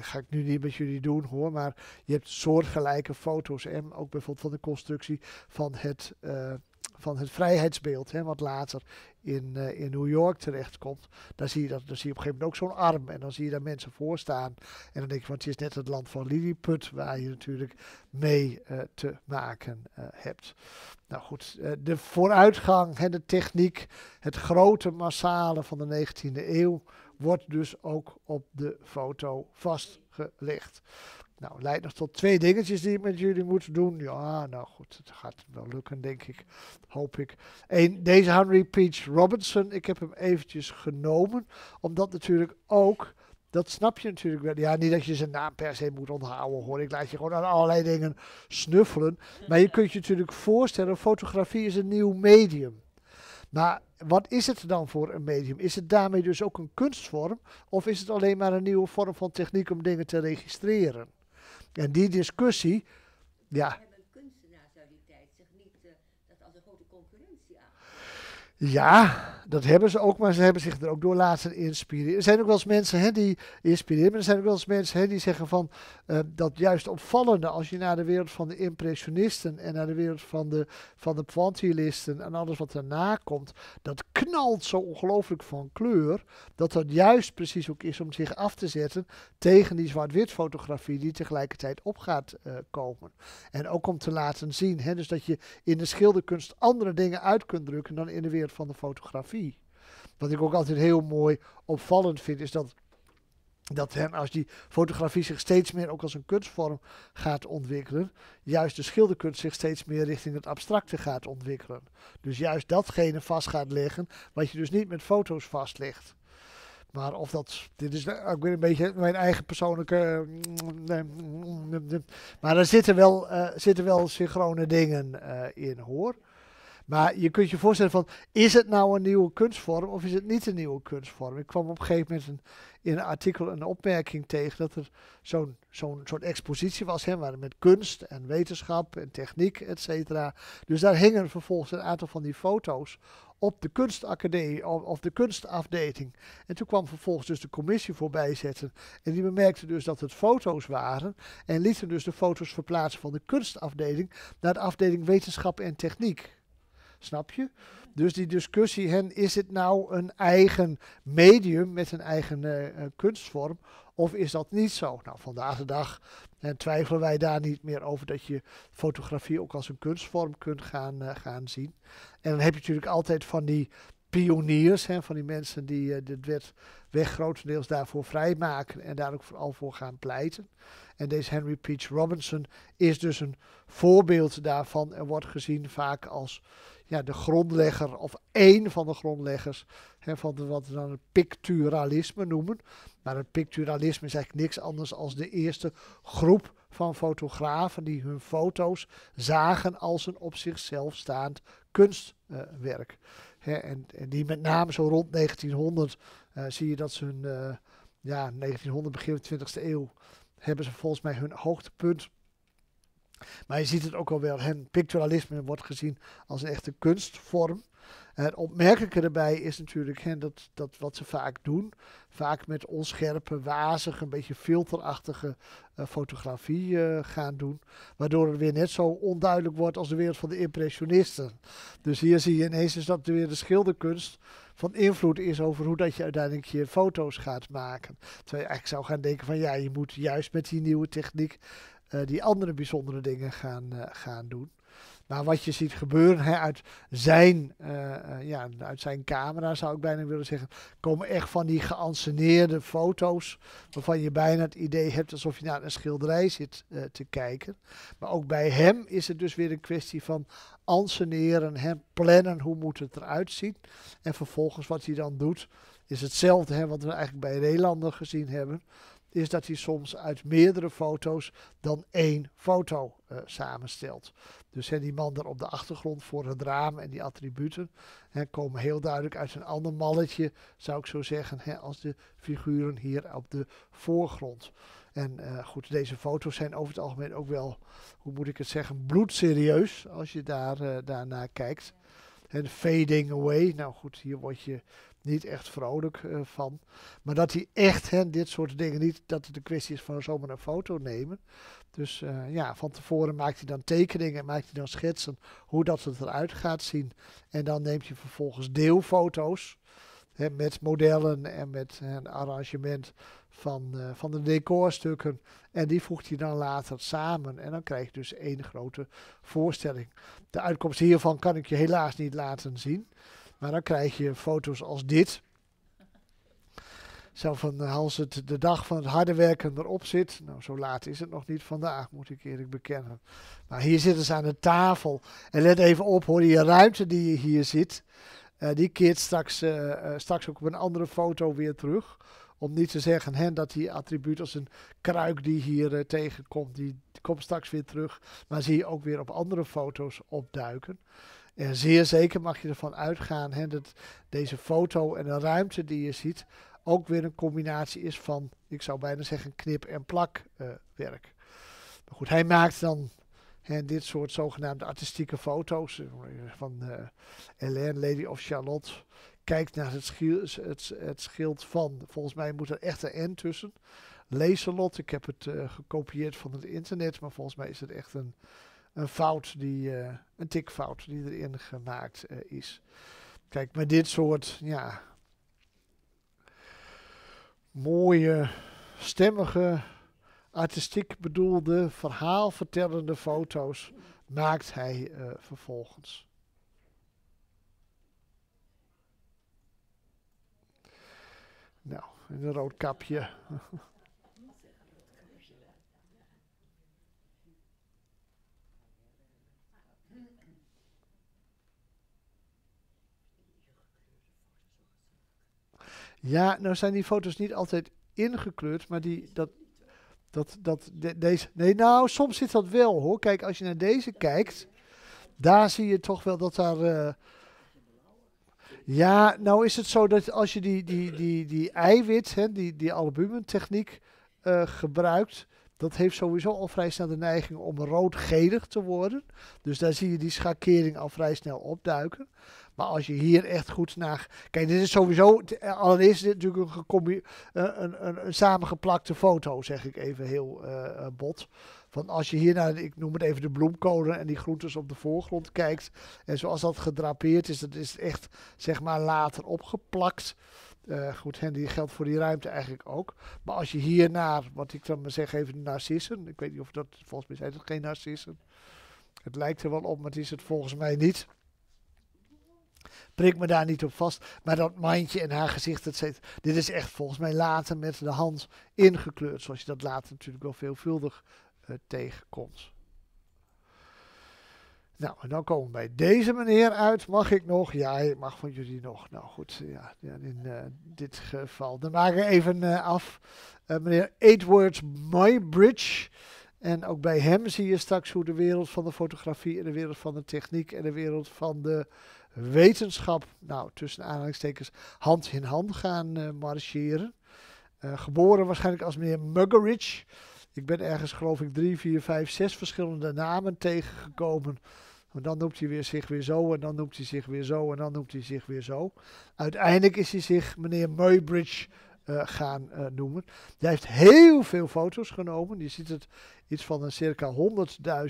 ga ik nu niet met jullie doen hoor. Maar je hebt soortgelijke foto's. En ook bijvoorbeeld van de constructie van het, eh, van het vrijheidsbeeld. wat later in, eh, in New York terechtkomt. Daar zie je, dat, zie je op een gegeven moment ook zo'n arm. En dan zie je daar mensen voor staan. En dan denk je, want het is net het land van Lilliput. Waar je natuurlijk mee eh, te maken hebt. Nou goed, de vooruitgang en de techniek. Het grote massale van de 19e eeuw wordt dus ook op de foto vastgelegd. Nou, leidt nog tot twee dingetjes die ik met jullie moet doen. Ja, nou goed, het gaat wel lukken, denk ik. Hoop ik. Eén, deze Henry Peach Robinson. Ik heb hem eventjes genomen, omdat natuurlijk ook dat snap je natuurlijk wel. Ja, niet dat je zijn naam per se moet onthouden hoor. Ik laat je gewoon aan allerlei dingen snuffelen. Maar je kunt je natuurlijk voorstellen, fotografie is een nieuw medium. Maar wat is het dan voor een medium? Is het daarmee dus ook een kunstvorm? Of is het alleen maar een nieuwe vorm van techniek om dingen te registreren? En die discussie, ja. zich niet eh, dat als een grote concurrentie aan. Ja, dat hebben ze ook, maar ze hebben zich er ook door laten inspireren. Er zijn ook wel eens mensen hè, die inspireren, maar er zijn ook wel eens mensen hè, die zeggen van eh, dat juist opvallende, als je naar de wereld van de impressionisten en naar de wereld van de, van de pointillisten en alles wat daarna komt, dat knalt zo ongelooflijk van kleur, dat dat juist precies ook is om zich af te zetten tegen die zwart-wit fotografie die tegelijkertijd op gaat eh, komen. En ook om te laten zien, hè, dus dat je in de schilderkunst andere dingen uit kunt drukken dan in de wereld van de fotografie. Wat ik ook altijd heel mooi opvallend vind, is dat dat hen als die fotografie zich steeds meer ook als een kunstvorm gaat ontwikkelen, juist de schilderkunst zich steeds meer richting het abstracte gaat ontwikkelen. Dus juist datgene vast gaat leggen wat je dus niet met foto's vastlegt. Maar of dat, dit is ook eh, weer een beetje mijn eigen persoonlijke, eh, mm, mm, mm, maar er zitten wel, uh, zitten wel synchrone dingen in hoor. Maar je kunt je voorstellen van, is het nou een nieuwe kunstvorm of is het niet een nieuwe kunstvorm? Ik kwam op een gegeven moment een, in een artikel een opmerking tegen dat er zo'n zo'n soort expositie was, hè, met kunst en wetenschap en techniek, et cetera. Dus daar hingen vervolgens een aantal van die foto's op de kunstacademie of, of, de kunstafdeling. En toen kwam vervolgens dus de commissie voorbij zetten. En die bemerkte dus dat het foto's waren. En lieten dus de foto's verplaatsen van de kunstafdeling naar de afdeling wetenschap en techniek. Snap je? Dus die discussie, hen, is het nou een eigen medium met een eigen eh, eh, kunstvorm of is dat niet zo? Nou, vandaag de dag en twijfelen wij daar niet meer over dat je fotografie ook als een kunstvorm kunt gaan, eh, gaan zien. En dan heb je natuurlijk altijd van die pioniers, hè, van die mensen die uh, dit werd weg grotendeels daarvoor vrijmaken en daar ook vooral voor gaan pleiten. En deze Henry Peach Robinson is dus een voorbeeld daarvan en wordt gezien vaak als ja, de grondlegger of één van de grondleggers hè, van wat we dan het picturalisme noemen. Maar het picturalisme is eigenlijk niks anders dan de eerste groep van fotografen die hun foto's zagen als een op zichzelf staand kunstwerk. en, die met name zo rond 1900 uh, eh, zie je dat ze hun, uh, ja, 1900, begin 20e eeuw, hebben ze volgens mij hun hoogtepunt maar je ziet het ook wel. wel. picturalisme wordt gezien als een echte kunstvorm. Het opmerkelijke daarbij is natuurlijk dat, dat wat ze vaak doen, vaak met onscherpe, wazige, een beetje filterachtige uh, fotografie eh, gaan doen. Waardoor het weer net zo onduidelijk wordt als de wereld van de impressionisten. Dus hier zie je ineens dat er weer de schilderkunst van invloed is over hoe dat je uiteindelijk je foto's gaat maken. Terwijl je eigenlijk zou gaan denken van ja, je moet juist met die nieuwe techniek eh, die andere bijzondere dingen gaan, eh, gaan doen. Maar nou, wat je ziet gebeuren hè, uit, zijn, eh, ja, uit zijn camera, zou ik bijna willen zeggen, komen echt van die geanceneerde foto's. Waarvan je bijna het idee hebt alsof je naar een schilderij zit te kijken. Maar ook bij hem is het dus weer een kwestie van anseneren, hè, plannen, hoe moet het eruit zien. En vervolgens wat hij dan doet, is hetzelfde hè, wat we eigenlijk bij Relander gezien hebben is dat hij soms uit meerdere foto's dan één foto eh, samenstelt. Dus zijn die man daar op de achtergrond voor het raam en die attributen hè, komen heel duidelijk uit een ander malletje, zou ik zo zeggen, hè, als de figuren hier op de voorgrond. En eh, goed, deze foto's zijn over het algemeen ook wel, hoe moet ik het zeggen, bloedserieus als je daar, uh, daarnaar kijkt. En fading away, nou goed, hier word je niet echt vrolijk eh, van. Maar dat hij echt hè, dit soort dingen niet, dat het een kwestie is van zomaar een foto nemen. Dus eh, ja, van tevoren maakt hij dan tekeningen, maakt hij dan schetsen hoe dat het eruit gaat zien. En dan neem je vervolgens deelfoto's hè, met modellen en met eh, een arrangement van, van de decorstukken. En die voegt hij dan later samen. En dan krijg je dus één grote voorstelling. De uitkomst hiervan kan ik je helaas niet laten zien. Maar dan krijg je foto's als dit. Zo van eh, als het de dag van het harde werken erop zit. Nou, zo laat is het nog niet vandaag, moet ik eerlijk bekennen. Maar hier zitten ze aan de tafel. En let even op hoor, die ruimte die je hier ziet. Eh, die keert straks, eh, straks ook op een andere foto weer terug. Om niet te zeggen hè, dat die attribuut als een kruik die hier tegenkomt, die, die komt straks weer terug. Maar zie je ook weer op andere foto's opduiken. Ja, zeer zeker mag je ervan uitgaan hè, dat deze foto en de ruimte die je ziet ook weer een combinatie is van, ik zou bijna zeggen, knip- en plakwerk. Eh, uh, maar goed, hij maakt dan hè, dit soort zogenaamde artistieke foto's eh, van uh, Hélène, Lady of Charlotte. Kijkt naar het, het, het, schild van, volgens mij moet er echt een N tussen. Laserlot, ik heb het gekopieerd van het internet, maar volgens mij is het echt een een fout die, eh, een tikfout die erin gemaakt eh, is. Kijk, met dit soort, ja, mooie, stemmige, artistiek bedoelde, verhaalvertellende foto's maakt hij eh, vervolgens. Nou, een rood kapje. [LAUGHS] Ja, nou zijn die foto's niet altijd ingekleurd, maar die, dat, dat, dat, deze, nee, nou, soms zit dat wel hoor. Kijk, als je naar deze kijkt, daar zie je toch wel dat daar. Eh, ja, nou is het zo dat als je die, die, die, die, eiwit, hè, die, die albumentechniek eh, gebruikt, dat heeft sowieso al vrij snel de neiging om roodgedig te worden. Dus daar zie je die schakering al vrij snel opduiken. Maar als je hier echt goed naar. Kijk, dit is sowieso. Eh, allereerst is dit natuurlijk een, eh, een, een, een samengeplakte foto, zeg ik even heel eh, bot. Van als je hier naar, ik noem het even de bloemkolen en die groentes op de voorgrond kijkt. En zoals dat gedrapeerd is, dat is echt, zeg maar, later opgeplakt. Eh, goed, hen die geldt voor die ruimte eigenlijk ook. Maar als je hier naar, wat ik dan maar zeg even narcissen. Ik weet niet of dat, volgens mij zijn het geen narcissen. Het lijkt er wel op, maar het is het volgens mij niet. Prik me daar niet op vast. Maar dat mandje en haar gezicht, dat dit is echt volgens mij later met de hand ingekleurd. Zoals je dat later natuurlijk wel veelvuldig eh, tegenkomt. Nou, en dan komen we bij deze meneer uit. Mag ik nog? Ja, ik mag van jullie nog. Nou goed, ja, in eh, dit geval. Dan maken we even eh, af. Eh, meneer Edwards Muybridge. En ook bij hem zie je straks hoe de wereld van de fotografie en de wereld van de techniek en de wereld van de wetenschap, nou tussen aanhalingstekens, hand in hand gaan marcheren. geboren waarschijnlijk als meneer Muggeridge. Ik ben ergens, geloof ik, drie, vier, vijf, zes verschillende namen tegengekomen dan noemt hij weer zich weer zo en dan noemt hij zich weer zo en dan noemt hij zich weer zo. Uiteindelijk is hij zich meneer Muybridge eh, gaan eh, noemen. Hij heeft heel veel foto's genomen. Je ziet het iets van een circa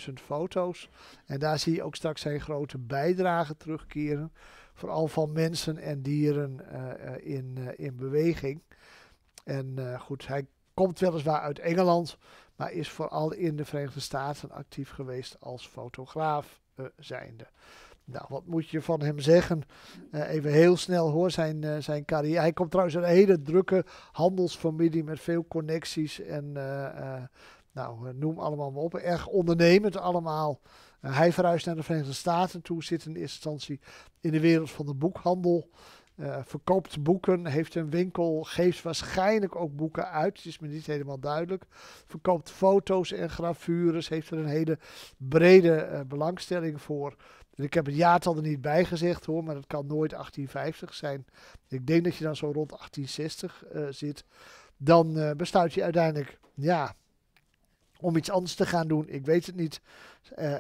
100.000 foto's. En daar zie je ook straks zijn grote bijdrage terugkeren. Vooral van mensen en dieren eh, in, in beweging. En goed, hij komt weliswaar uit Engeland, maar is vooral in de Verenigde Staten actief geweest als fotograaf. Eh, zijnde. Nou, wat moet je van hem zeggen? Eh, even heel snel hoor, zijn, eh, zijn carrière. Hij komt trouwens uit een hele drukke handelsfamilie met veel connecties. En nou, noem allemaal maar op. Erg ondernemend allemaal. hij verhuist naar de Verenigde Staten toe, zit in eerste instantie in de wereld van de boekhandel. Eh, verkoopt boeken, heeft een winkel, geeft waarschijnlijk ook boeken uit. Het is me niet helemaal duidelijk. Verkoopt foto's en gravures, heeft er een hele brede eh, belangstelling voor. ik heb het jaartal er niet bij gezegd hoor, maar het kan nooit 1850 zijn. Ik denk dat je dan zo rond 1860 eh, zit. Dan besluit je uiteindelijk, ja, om iets anders te gaan doen. Ik weet het niet.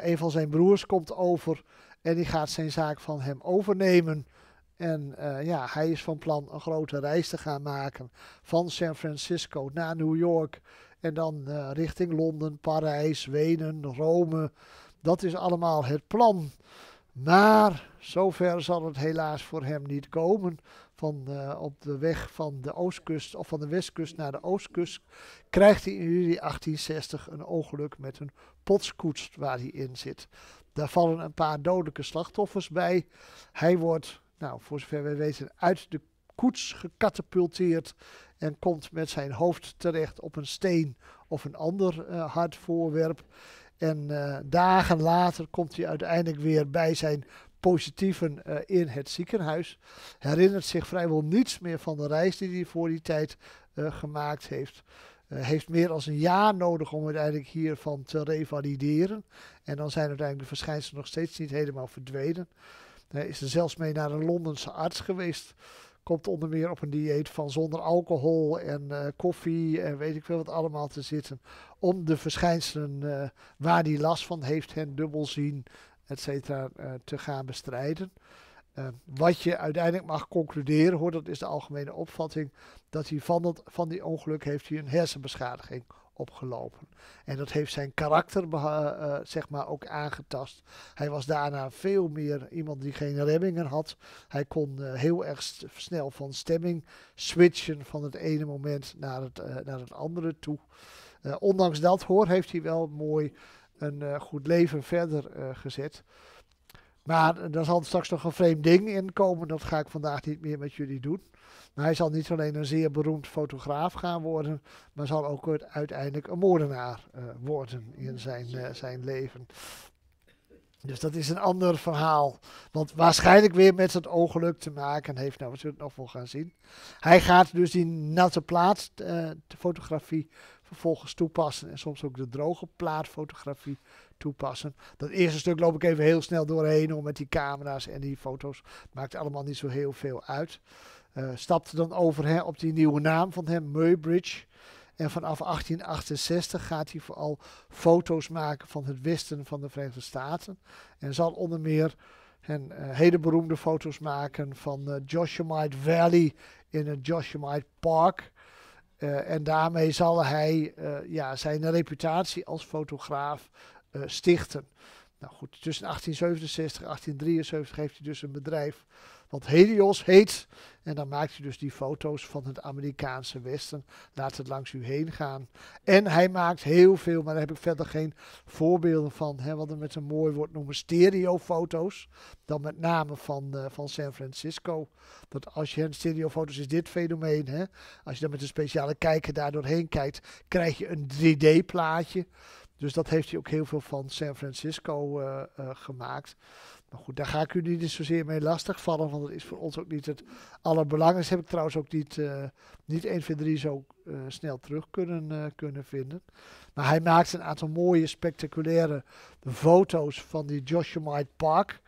een van zijn broers komt over en die gaat zijn zaak van hem overnemen. En eh, ja, hij is van plan een grote reis te gaan maken van San Francisco naar New York. En dan eh, richting Londen, Parijs, Wenen, Rome. Dat is allemaal het plan. Maar zover zal het helaas voor hem niet komen. Van, eh, op de weg van de, oostkust, of van de westkust naar de oostkust krijgt hij in juli 1860 een ongeluk met een potskoets waar hij in zit. Daar vallen een paar dodelijke slachtoffers bij. Hij wordt nou, voor zover wij weten, uit de koets gekatapulteerd en komt met zijn hoofd terecht op een steen of een ander uh, hard voorwerp. En eh, dagen later komt hij uiteindelijk weer bij zijn positieven eh, in het ziekenhuis. Herinnert zich vrijwel niets meer van de reis die hij voor die tijd gemaakt heeft. heeft meer dan een jaar nodig om uiteindelijk hiervan te revalideren. En dan zijn uiteindelijk de verschijnselen nog steeds niet helemaal verdwenen. Hij is er zelfs mee naar een Londense arts geweest. Komt onder meer op een dieet van zonder alcohol en eh, koffie en weet ik veel wat allemaal te zitten. Om de verschijnselen eh, waar hij last van heeft, hen dubbelzien, et cetera, eh, te gaan bestrijden. wat je uiteindelijk mag concluderen, hoor, dat is de algemene opvatting, dat hij van, dat, van die ongeluk heeft hij een hersenbeschadiging opgelopen. En dat heeft zijn karakter eh, eh, zeg maar ook aangetast. Hij was daarna veel meer iemand die geen remmingen had. Hij kon eh, heel erg snel van stemming switchen van het ene moment naar het, naar het andere toe. ondanks dat hoor heeft hij wel mooi een goed leven verder gezet. Maar er zal straks nog een vreemd ding in komen. Dat ga ik vandaag niet meer met jullie doen. Maar hij zal niet alleen een zeer beroemd fotograaf gaan worden, maar zal ook uiteindelijk een moordenaar eh, worden in zijn, eh, zijn leven. Dus dat is een ander verhaal. Want waarschijnlijk weer met het ongeluk te maken heeft. Nou, we zullen het nog wel gaan zien. Hij gaat dus die natte plaats, eh, fotografie, vervolgens toepassen. En soms ook de droge plaatfotografie toepassen. Dat eerste stuk loop ik even heel snel doorheen om met die camera's en die foto's. Het maakt allemaal niet zo heel veel uit. Eh, stapte dan over hè, op die nieuwe naam van hem, Muybridge. En vanaf 1868 gaat hij vooral foto's maken van het westen van de Verenigde Staten. En zal onder meer en, eh, hele beroemde foto's maken van de eh, uh, Valley in het Yosemite Park. Eh, en daarmee zal hij eh, ja, zijn reputatie als fotograaf eh, stichten. Nou goed, tussen 1867 en 1873 heeft hij dus een bedrijf wat Helios heet. En dan maakt hij dus die foto's van het Amerikaanse Westen. Laat het langs u heen gaan. En hij maakt heel veel, maar daar heb ik verder geen voorbeelden van. Hè, wat er met een mooi woord noemen stereofoto's. Dan met name van, eh, van San Francisco. Dat als je een stereofoto's is dit fenomeen. Hè, als je dan met een speciale kijker daar doorheen kijkt, krijg je een 3D-plaatje. Dus dat heeft hij ook heel veel van San Francisco eh, eh, gemaakt. Maar goed, daar ga ik u niet eens zozeer mee lastigvallen, want dat is voor ons ook niet het allerbelangrijkste. Heb ik trouwens ook niet, eh, niet 1, 2, 3 zo eh, snel terug kunnen, eh, kunnen vinden. Maar hij maakt een aantal mooie, spectaculaire foto's van die Joshua Park.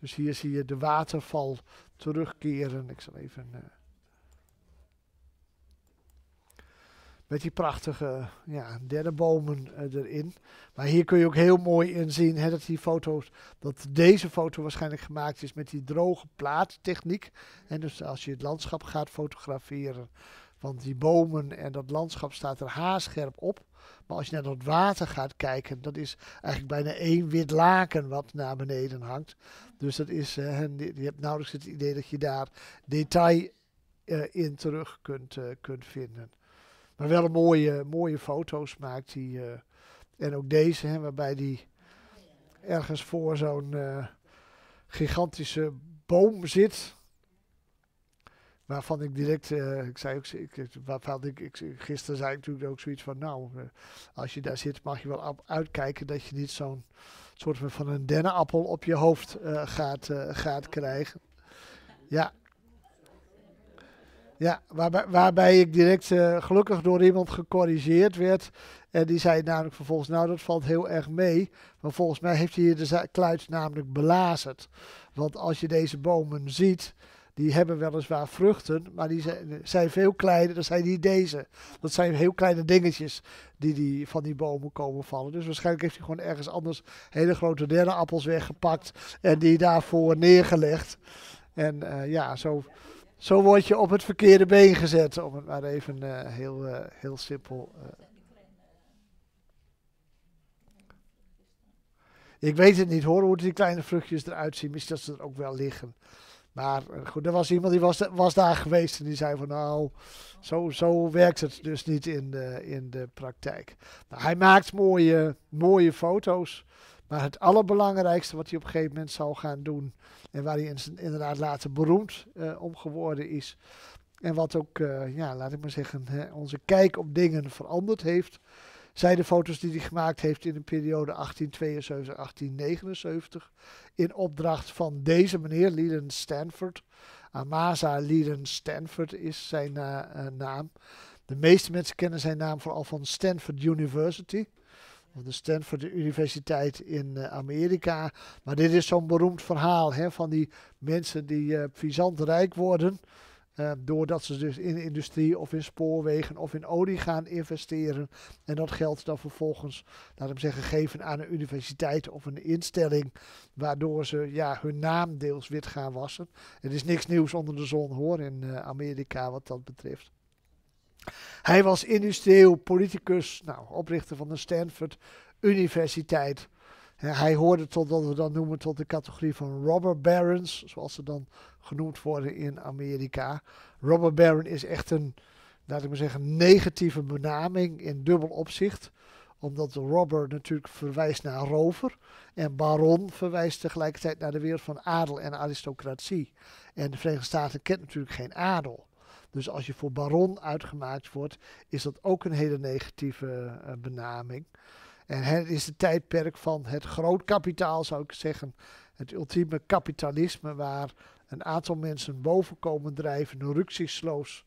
Dus hier zie je de waterval terugkeren. Ik zal even Met die prachtige eh, ja, bomen eh, erin. Maar hier kun je ook heel mooi in zien hè, dat, die foto's, dat deze foto waarschijnlijk gemaakt is met die droge plaattechniek. En dus als je het landschap gaat fotograferen, want die bomen en dat landschap staat er haarscherp op. Maar als je naar dat water gaat kijken, dat is eigenlijk bijna één wit laken wat naar beneden hangt. Dus dat is, uh, je hebt nauwelijks het idee dat je daar detail in terug kunt, kunt vinden. Maar wel een mooie, mooie foto's maakt hij. Eh, en ook deze, hè, waarbij die ergens voor zo'n eh, gigantische boom zit. Waarvan ik direct, eh, ik zei ook, ik, ik, gisteren zei ik natuurlijk ook zoiets van, nou, als je daar zit mag je wel uitkijken dat je niet zo'n soort van een dennenappel op je hoofd gaat, gaat krijgen. Ja, ja, waarbij, waarbij ik direct eh, gelukkig door iemand gecorrigeerd werd. En die zei namelijk vervolgens, nou dat valt heel erg mee. Maar volgens mij heeft hij hier de kluit namelijk belazerd. Want als je deze bomen ziet, die hebben weliswaar vruchten, maar die zijn, zijn veel kleiner. dan zijn niet deze. Dat zijn heel kleine dingetjes die, die van die bomen komen vallen. Dus waarschijnlijk heeft hij gewoon ergens anders hele grote appels weggepakt en die daarvoor neergelegd. En eh, ja, zo zo word je op het verkeerde been gezet, om het maar even eh, heel, eh, heel simpel. Eh. Ik weet het niet hoor, hoe die kleine vruchtjes eruit zien. Misschien dat ze er ook wel liggen. Maar goed, er was iemand die was, was daar geweest en die zei van nou, zo, zo werkt het dus niet in de, in de praktijk. Nou, hij maakt mooie, mooie foto's. Maar het allerbelangrijkste wat hij op een gegeven moment zal gaan doen. En waar hij inderdaad later beroemd uh, om geworden is. En wat ook, eh, ja, laat ik maar zeggen, hè, onze kijk op dingen veranderd heeft. Zijn de foto's die hij gemaakt heeft in de periode 1872-1879. In opdracht van deze meneer, Leland Stanford. Amasa Leland Stanford is zijn eh, naam. De meeste mensen kennen zijn naam vooral van Stanford University van de Stanford Universiteit in eh, Amerika. Maar dit is zo'n beroemd verhaal hè, van die mensen die uh, eh, visant rijk worden. Eh, doordat ze dus in industrie of in spoorwegen of in olie gaan investeren. En dat geld dan vervolgens, laat we zeggen, geven aan een universiteit of een instelling. Waardoor ze ja, hun naam deels wit gaan wassen. Het is niks nieuws onder de zon hoor in Amerika wat dat betreft. Hij was industrieel politicus, nou, oprichter van de Stanford Universiteit. hij hoorde tot wat we dan noemen tot de categorie van robber barons, zoals ze dan genoemd worden in Amerika. Robber baron is echt een, laat ik maar zeggen, negatieve benaming in dubbel opzicht omdat de robber natuurlijk verwijst naar rover. En baron verwijst tegelijkertijd naar de wereld van adel en aristocratie. En de Verenigde Staten kent natuurlijk geen adel. Dus als je voor baron uitgemaakt wordt, is dat ook een hele negatieve eh, benaming. En het is het tijdperk van het groot kapitaal, zou ik zeggen. Het ultieme kapitalisme, waar een aantal mensen boven komen drijven, ruksichtsloos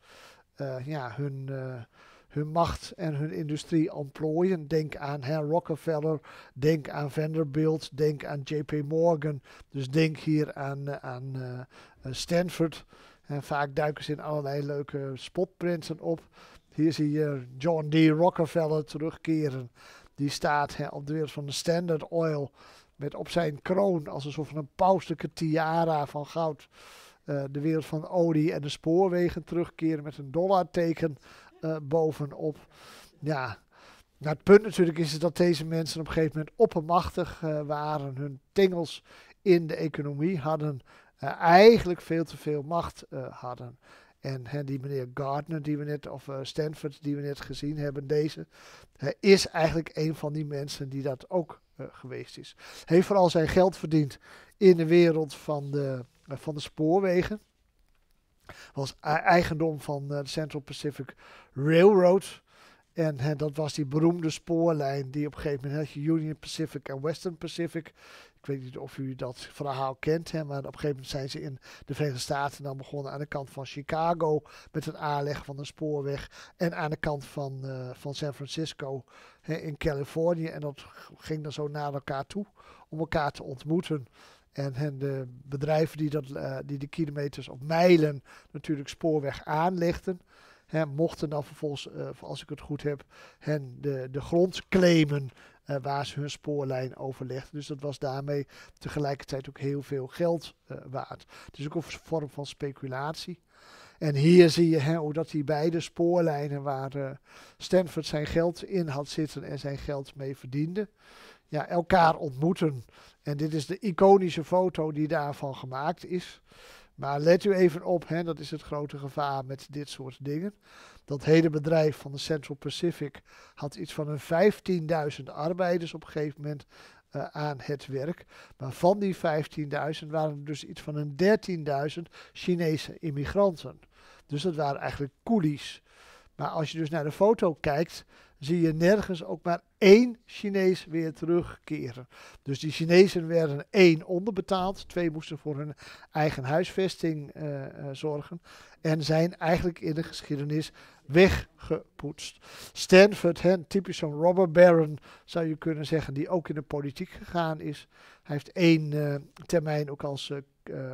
uh, eh, ja, hun, eh, hun macht en hun industrie ontplooien. Denk aan hè, Rockefeller, denk aan Vanderbilt, denk aan JP Morgan. Dus denk hier aan, aan Stanford. En vaak duiken ze in allerlei leuke spotprinten op. Hier zie je John D. Rockefeller terugkeren. Die staat hè, op de wereld van de Standard Oil. Met op zijn kroon als een soort van een pauselijke tiara van goud. Eh, de wereld van olie en de spoorwegen terugkeren met een dollarteken eh, bovenop. Ja, nou, het punt natuurlijk is dat deze mensen op een gegeven moment oppermachtig uh, waren. Hun tingels in de economie hadden. Eh, eigenlijk veel te veel macht eh, hadden. En hè, die meneer Gardner, die we net, of eh, Stanford, die we net gezien hebben, deze, is eigenlijk een van die mensen die dat ook geweest is. Heeft vooral zijn geld verdiend in de wereld van de, van de spoorwegen. Was e-, eigendom van de Central Pacific Railroad. En hè, dat was die beroemde spoorlijn die op een gegeven moment had je Union Pacific en Western Pacific ik weet niet of u dat verhaal kent, hè, maar op een gegeven moment zijn ze in de Verenigde Staten dan begonnen aan de kant van Chicago met het aanleggen van een spoorweg. En aan de kant van, eh, van San Francisco hè, in Californië. En dat ging dan zo naar elkaar toe om elkaar te ontmoeten. En, en de bedrijven die, dat, eh, die de kilometers of mijlen natuurlijk spoorweg aanlegden. Hè, mochten dan vervolgens, eh, als ik het goed heb, hen de, de grond claimen eh, waar ze hun spoorlijn overlegden. Dus dat was daarmee tegelijkertijd ook heel veel geld eh, waard. Het is ook een vorm van speculatie. En hier zie je hè, hoe dat die beide spoorlijnen waar eh, Stanford zijn geld in had zitten en zijn geld mee verdiende, ja, elkaar ontmoeten. En dit is de iconische foto die daarvan gemaakt is. Maar let u even op, hè, dat is het grote gevaar met dit soort dingen. Dat hele bedrijf van de Central Pacific had iets van een 15.000 arbeiders op een gegeven moment eh, aan het werk. Maar van die 15.000 waren er dus iets van een 13.000 Chinese immigranten. Dus dat waren eigenlijk coolies. Maar als je dus naar de foto kijkt, zie je nergens ook maar één Chinees weer terugkeren. Dus die Chinezen werden één onderbetaald, twee moesten voor hun eigen huisvesting eh, eh, zorgen en zijn eigenlijk in de geschiedenis weggepoetst. Stanford, typisch zo'n robber baron zou je kunnen zeggen, die ook in de politiek gegaan is. Hij heeft één eh, termijn ook als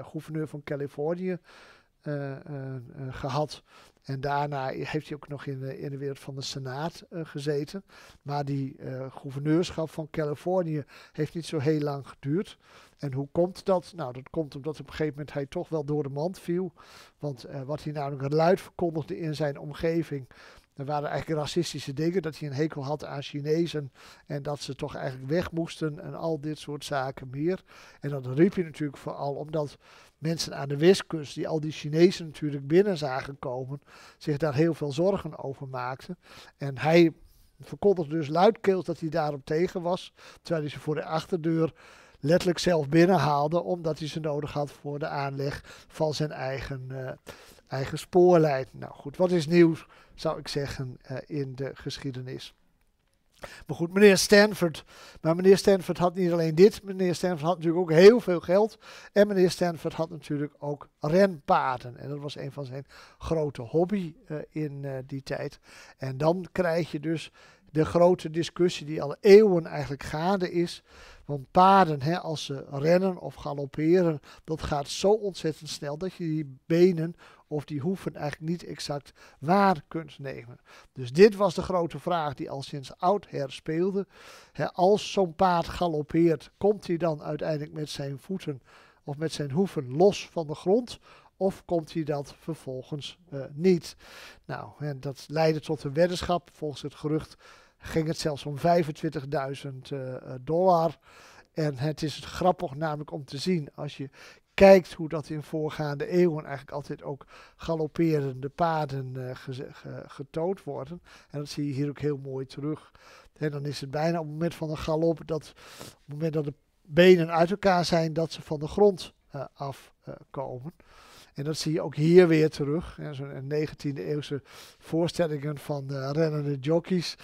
gouverneur van Californië gehad. En daarna heeft hij ook nog in, de, in de wereld van de Senaat eh, gezeten. Maar die eh, gouverneurschap van Californië heeft niet zo heel lang geduurd. En hoe komt dat? Nou, dat komt omdat op een gegeven moment hij toch wel door de mand viel. Want eh, wat hij namelijk luid verkondigde in zijn omgeving. Er waren eigenlijk racistische dingen, dat hij een hekel had aan Chinezen en dat ze toch eigenlijk weg moesten en al dit soort zaken meer. En dat riep hij natuurlijk vooral omdat mensen aan de westkust, die al die Chinezen natuurlijk binnen zagen komen, zich daar heel veel zorgen over maakten. En hij verkondigde dus luidkeels dat hij daarop tegen was, terwijl hij ze voor de achterdeur letterlijk zelf binnenhaalde, omdat hij ze nodig had voor de aanleg van zijn eigen, eh, eigen spoorlijn. Nou goed, wat is nieuws, zou ik zeggen, eh, in de geschiedenis. Maar goed, meneer Stanford. Maar meneer Stanford had niet alleen dit. Meneer Stanford had natuurlijk ook heel veel geld. En meneer Stanford had natuurlijk ook renpaarden. En dat was een van zijn grote hobby eh, in eh, die tijd. En dan krijg je dus de grote discussie die al eeuwen eigenlijk gaande is. Want paarden, hè, als ze rennen of galopperen, dat gaat zo ontzettend snel dat je die benen of die hoeven eigenlijk niet exact waar kunt nemen. Dus dit was de grote vraag die al sinds oud herspeelde. Hè, als zo'n paard galoppeert, komt hij dan uiteindelijk met zijn voeten of met zijn hoeven los van de grond? Of komt hij dat vervolgens eh, niet? Nou, en dat leidde tot een weddenschap volgens het gerucht ging het zelfs om 25.000 eh, eh, dollar. En het is grappig namelijk om te zien als je kijkt hoe dat in voorgaande eeuwen eigenlijk altijd ook galopperende paden uh, getoond worden. En dat zie je hier ook heel mooi terug. En dan is het bijna op het moment van een galop dat op het moment dat de benen uit elkaar zijn, dat ze van de grond uh, afkomen. En dat zie je ook hier weer terug. Ja, Zo'n 19e eh, eeuwse voorstellingen van uh, rennende jockeys.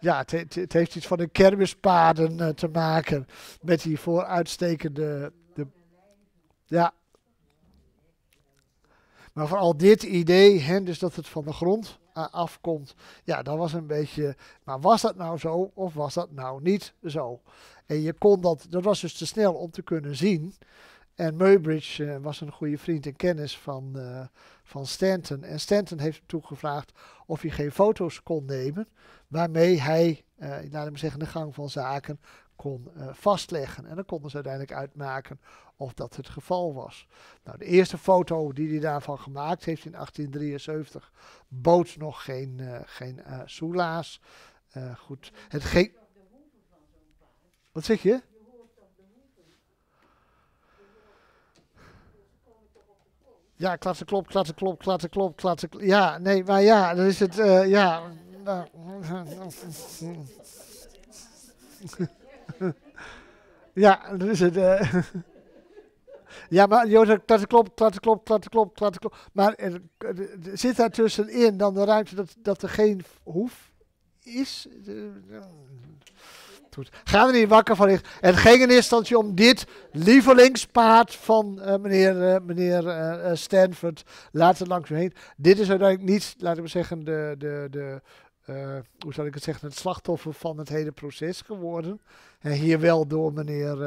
Ja, het, heeft iets van de kermispaden eh, te maken. Met die vooruitstekende... De, ja. Maar vooral dit idee, hè, dus dat het van de grond eh, afkomt. Ja, dat was een beetje. Maar was dat nou zo of was dat nou niet zo? En je kon dat, dat was dus te snel om te kunnen zien. En Muybridge eh, was een goede vriend en kennis van, uh, van Stanton. En Stanton heeft hem toen gevraagd of hij geen foto's kon nemen. Waarmee hij, uh, laten we zeggen, de gang van zaken kon eh, vastleggen. En dan konden ze uiteindelijk uitmaken of dat het geval was. Nou, de eerste foto die hij daarvan gemaakt heeft in 1873 bood nog geen, geen soelaas. goed, het ging. Wat zeg je? Ja, klatsen, klopt, klatsen, klop, klatsen, klop, klatsen. Ja, nee, maar ja, dat is het. Eh, ja. [LAUGHS] ja, dat is het. Eh, [LAUGHS] ja, maar Jozef, klatsen, klopt, klatsen, klopt, klatsen, klop, klatsen, klop. Maar er, er zit daar tussenin dan de ruimte dat, dat er geen hoef is? gaan we niet wakker van liggen. Het ging in instantie om dit lievelingspaard van eh, meneer, eh, meneer eh, Stanford. Laat het langs me heen. Dit is uiteindelijk niet, laten we zeggen, de, de, de, hoe zal ik het zeggen, het slachtoffer van het hele proces geworden. En hier wel door meneer...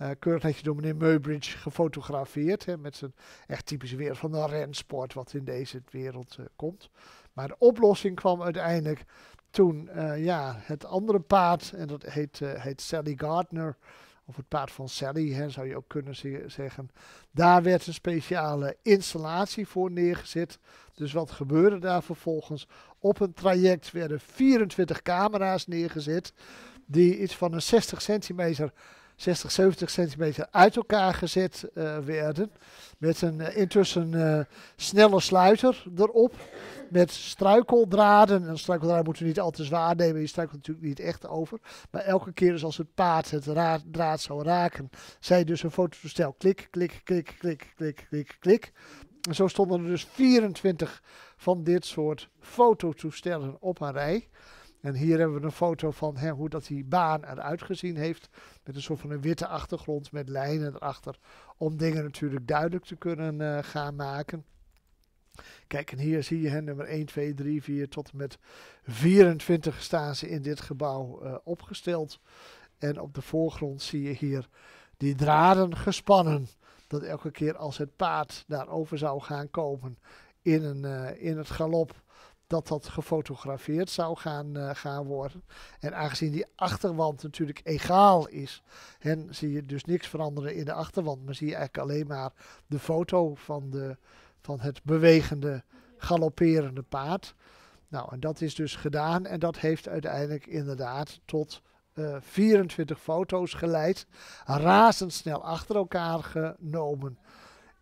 Uh, keurig netjes door meneer Meubridge gefotografeerd. Hè, met zijn echt typische wereld van de rensport wat in deze wereld komt. Maar de oplossing kwam uiteindelijk toen eh, ja, het andere paard, en dat heet, eh, heet Sally Gardner, of het paard van Sally, hè, zou je ook kunnen zeggen. Daar werd een speciale installatie voor neergezet. Dus wat gebeurde daar vervolgens? Op een traject werden 24 camera's neergezet, die iets van een 60 centimeter 60, 70 centimeter uit elkaar gezet uh, werden. Met een eh, intussen eh, snelle sluiter erop. Met struikeldraden. En struikeldraden moeten we niet al te zwaar nemen. Die struikelt natuurlijk niet echt over. Maar elke keer dus als het paard het draad zou raken. zei dus een fototoestel klik, klik, klik, klik, klik, klik, klik. En zo stonden er dus 24 van dit soort fototoestellen op een rij. En hier hebben we een foto van hoe dat die baan eruit gezien heeft. Met een soort van een witte achtergrond met lijnen erachter. Om dingen natuurlijk duidelijk te kunnen eh, gaan maken. Kijk, en hier zie je hè, nummer 1, 2, 3, 4 tot en met 24 staan ze in dit gebouw eh, opgesteld. En op de voorgrond zie je hier die draden gespannen. Dat elke keer als het paard daarover zou gaan komen in, een, eh, in het galop dat dat gefotografeerd zou gaan, eh, gaan worden. En aangezien die achterwand natuurlijk egaal is, En zie je dus niks veranderen in de achterwand, maar zie je eigenlijk alleen maar de foto van, de, van het bewegende, galopperende paard. Nou, en dat is dus gedaan en dat heeft uiteindelijk inderdaad tot 24 eh, foto's geleid, razendsnel achter elkaar genomen.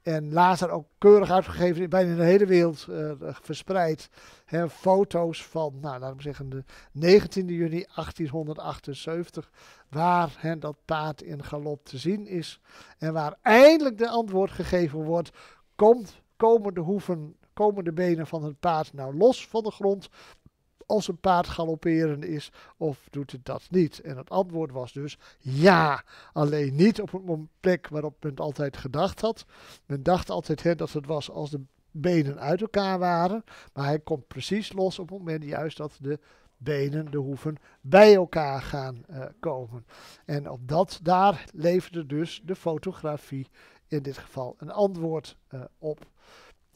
En later ook keurig uitgegeven, bijna in de hele wereld eh, verspreid. Hè, foto's van, nou, laat we zeggen, de 19 juni 1878. Waar hè, dat paard in galop te zien is. En waar eindelijk de antwoord gegeven wordt. Komt, komen de hoeven, komen de benen van het paard nou los van de grond? als een paard galopperen is of doet het dat niet? En het antwoord was dus ja, alleen niet op een plek waarop men het altijd gedacht had. Men dacht altijd hè, dat het was als de benen uit elkaar waren, maar hij komt precies los op het moment juist dat de benen, de hoeven, bij elkaar gaan eh, komen. En op dat, daar leverde dus de fotografie in dit geval een antwoord eh, op.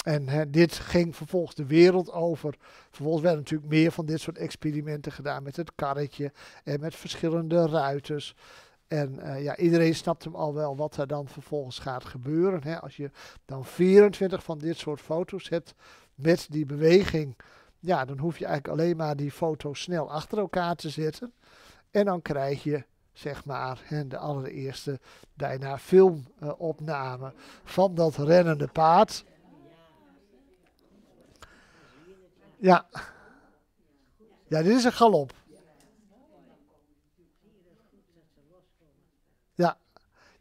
En hè, dit ging vervolgens de wereld over. Vervolgens werden natuurlijk meer van dit soort experimenten gedaan met het karretje en met verschillende ruiters. En eh, ja, iedereen snapt hem al wel wat er dan vervolgens gaat gebeuren. Hè. Als je dan 24 van dit soort foto's hebt met die beweging, ja, dan hoef je eigenlijk alleen maar die foto's snel achter elkaar te zetten. En dan krijg je zeg maar, hè, de allereerste bijna filmopname van dat rennende paard. Ja. Ja, dit is een galop. Ja.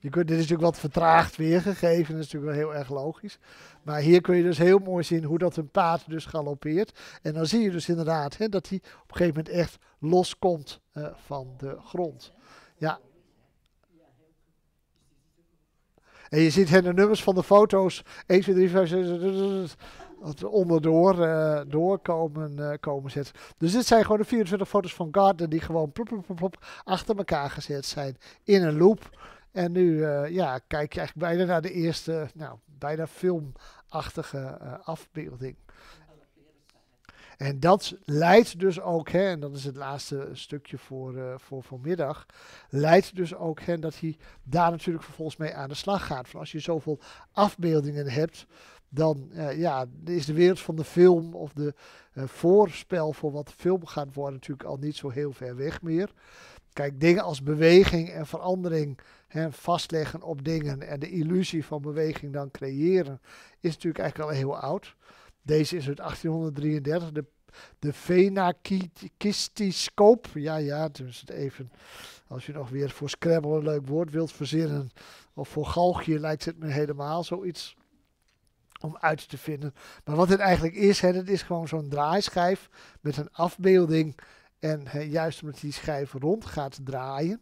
dit is natuurlijk wat vertraagd weergegeven. Dat is natuurlijk wel heel erg logisch. Maar hier kun je dus heel mooi zien hoe dat een paard dus galoppeert. En dan zie je dus inderdaad dat hij op een gegeven moment echt loskomt uh, van de grond. en je ziet hen de nummers van de foto's. 1, 2, 3, 5, 6 dat onderdoor eh, door eh, komen, komen zetten. Dus dit zijn gewoon de 24 foto's van Gardner die gewoon plop, plop, plop, achter elkaar gezet zijn in een loop. En nu eh, ja, kijk je eigenlijk bijna naar de eerste, nou, bijna filmachtige afbeelding. En dat leidt dus ook, hè, en dat is het laatste stukje voor, uh, voor vanmiddag, leidt dus ook hè, dat hij daar natuurlijk vervolgens mee aan de slag gaat. Van als je zoveel afbeeldingen hebt, dan eh, ja, is de wereld van de film of de eh, voorspel voor wat de film gaat worden natuurlijk al niet zo heel ver weg meer. Kijk, dingen als beweging en verandering hè, vastleggen op dingen en de illusie van beweging dan creëren, is natuurlijk eigenlijk al heel oud. Deze is uit 1833, de, de Ja, ja, dus even als je nog weer voor Scrabble een leuk woord wilt verzinnen, of voor Galgje lijkt het me helemaal zoiets om uit te vinden. Maar wat het eigenlijk is, hè, het is gewoon zo'n draaischijf met een afbeelding. En hè, juist omdat die schijf rond gaat draaien,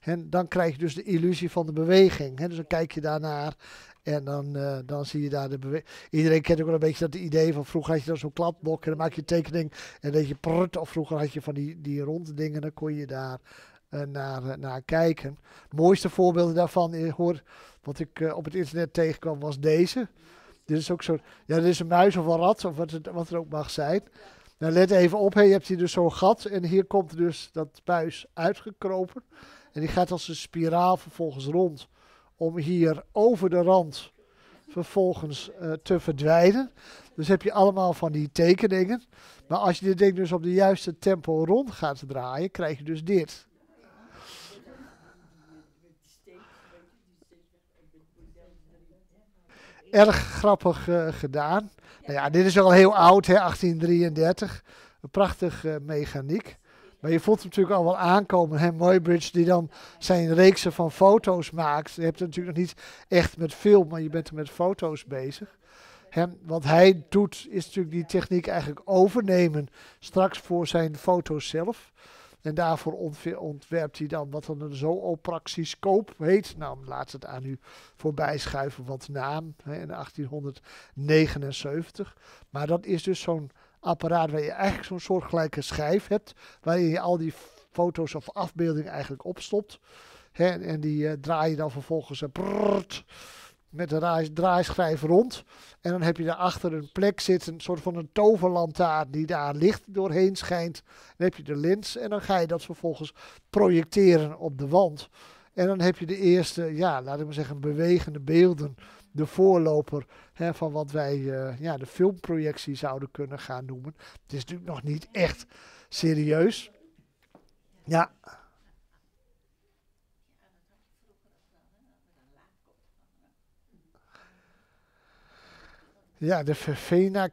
hè, dan krijg je dus de illusie van de beweging. Hè. Dus dan kijk je daarnaar en dan, eh, dan zie je daar de beweging. Iedereen kent ook wel een beetje dat idee van vroeger had je dan zo'n kladblok en dan maak je tekening en dat je prut. Of vroeger had je van die, die ronde dingen, dan kon je daar eh, naar, eh, naar kijken. Het mooiste voorbeeld daarvan, hoor, wat ik op het internet tegenkwam, was deze. Dit is ook zo. Ja, dit is een muis of een rat of wat het, wat het ook mag zijn. let even op, hè. je hebt hier dus zo'n gat en hier komt dus dat buis uitgekropen. En die gaat als een spiraal vervolgens rond om hier over de rand vervolgens eh, te verdwijnen. Dus heb je allemaal van die tekeningen. Maar als je dit ding dus op de juiste tempo rond gaat draaien, krijg je dus dit. erg grappig eh, gedaan. Nou ja, dit is al heel oud, hè, 1833. Een prachtig eh, mechaniek. Maar je voelt hem natuurlijk al wel aankomen. Hè? Moybridge die dan zijn reeksen van foto's maakt. Je hebt het natuurlijk nog niet echt met film, maar je bent er met foto's bezig. Hem, wat hij doet, is natuurlijk die techniek eigenlijk overnemen straks voor zijn foto's zelf. En daarvoor ontwerpt hij dan wat dan een zoopraxiscoop heet. Nou, laat het aan u voorbij schuiven wat naam hè, in 1879. Maar dat is dus zo'n apparaat waar je eigenlijk zo'n soortgelijke schijf hebt. Waarin je al die foto's of afbeeldingen eigenlijk opstopt. Hè, en die eh, draai je dan vervolgens. Eh, met de draai, draaischijf rond. En dan heb je daarachter een plek zitten, een soort van een toverlantaarn die daar licht doorheen schijnt. Dan heb je de lens en dan ga je dat vervolgens projecteren op de wand. En dan heb je de eerste, ja, laat ik maar zeggen, bewegende beelden. De voorloper hè, van wat wij eh, ja, de filmprojectie zouden kunnen gaan noemen. Het is natuurlijk nog niet echt serieus. Ja. Ja, de Vervena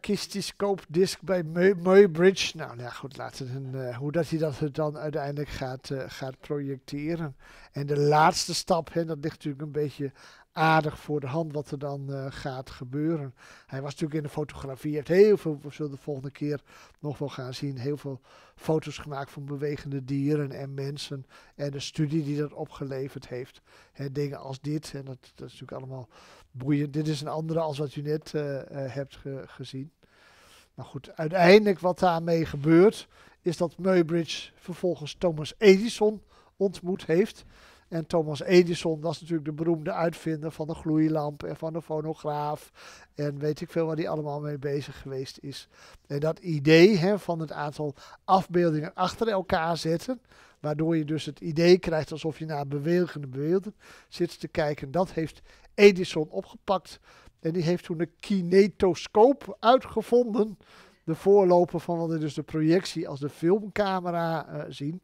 disc bij Muybridge. Nou, nou ja, goed, laten we eh, hoe dat hij dat dan uiteindelijk gaat, eh, gaat projecteren. En de laatste stap, hè, dat ligt natuurlijk een beetje aardig voor de hand wat er dan eh, gaat gebeuren. Hij was natuurlijk in de fotografie, heeft heel veel, we zullen de volgende keer nog wel gaan zien, heel veel foto's gemaakt van bewegende dieren en mensen. En de studie die dat opgeleverd heeft. Hè, dingen als dit, en dat, dat is natuurlijk allemaal boeiend. Dit is een andere als wat u net eh, eh, hebt gezien. Maar goed, uiteindelijk wat daarmee gebeurt, is dat Muybridge vervolgens Thomas Edison ontmoet heeft. En Thomas Edison was natuurlijk de beroemde uitvinder van de gloeilamp en van de fonograaf. En weet ik veel waar hij allemaal mee bezig geweest is. En dat idee hè, van het aantal afbeeldingen achter elkaar zetten. Waardoor je dus het idee krijgt alsof je naar bewegende beelden zit te kijken. Dat heeft Edison opgepakt. En die heeft toen de kinetoscoop uitgevonden. De voorloper van wat we dus de projectie als de filmcamera eh, zien.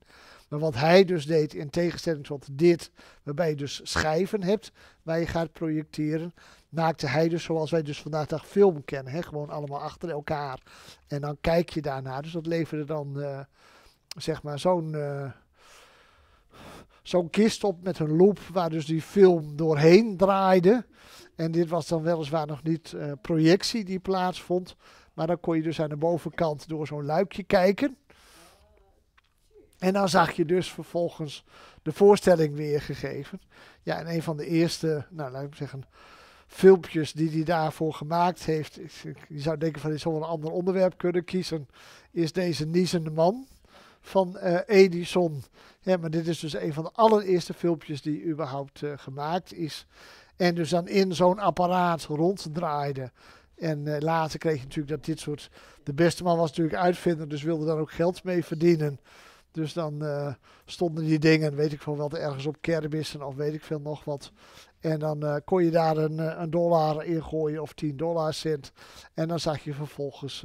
Maar wat hij dus deed, in tegenstelling tot dit, waarbij je dus schijven hebt waar je gaat projecteren, maakte hij dus zoals wij dus vandaag dag film kennen. Hè? Gewoon allemaal achter elkaar. En dan kijk je daarnaar. Dus dat leverde dan, eh, zeg maar, zo'n... Eh, zo'n kist op met een loop waar dus die film doorheen draaide. En dit was dan weliswaar nog niet eh, projectie die plaatsvond. Maar dan kon je dus aan de bovenkant door zo'n luikje kijken. En dan zag je dus vervolgens de voorstelling weergegeven. Ja, en een van de eerste, nou laat ik zeggen, filmpjes die hij daarvoor gemaakt heeft. Je zou denken van, hij zou wel een ander onderwerp kunnen kiezen. Is deze niezende man van eh, Edison. maar dit is dus een van de allereerste filmpjes die überhaupt eh, gemaakt is. En dus dan in zo'n apparaat ronddraaide. En eh, later kreeg je natuurlijk dat dit soort. De beste man was natuurlijk uitvinder, dus wilde daar ook geld mee verdienen. Dus dan stonden die dingen, weet ik veel wat, ergens op kermissen of weet ik veel nog wat. En dan kon je daar een, een dollar in gooien of 10 dollar cent. En dan zag je vervolgens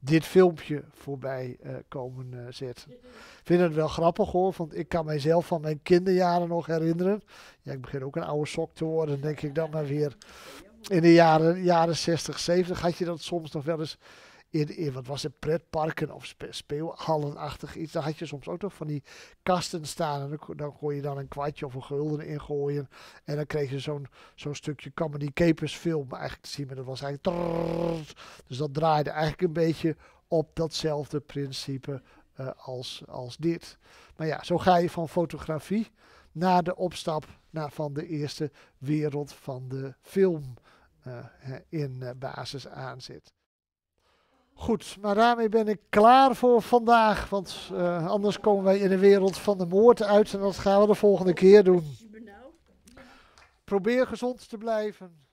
dit filmpje voorbij eh, komen eh, zetten. Ik vind het wel grappig hoor, want ik kan mijzelf van mijn kinderjaren nog herinneren. Ja, ik begin ook een oude sok te worden, denk ik dan maar weer. In de jaren, jaren 60, 70 had je dat soms nog wel eens in, wat was het, pretparken of spe, speelhallenachtig iets. Daar had je soms ook nog van die kasten staan. En dan, dan kon je dan een kwartje of een gulden ingooien. En dan kreeg je zo'n zo'n stukje Comedy Capers film eigenlijk te zien. Maar dat was eigenlijk... dus dat draaide eigenlijk een beetje op datzelfde principe als, als dit. Maar ja, zo ga je van fotografie naar de opstap naar van de eerste wereld van de film in uh, basis aanzet. Goed, maar daarmee ben ik klaar voor vandaag. Want eh, anders komen wij in de wereld van de moord uit. En dat gaan we de volgende keer doen. Probeer gezond te blijven.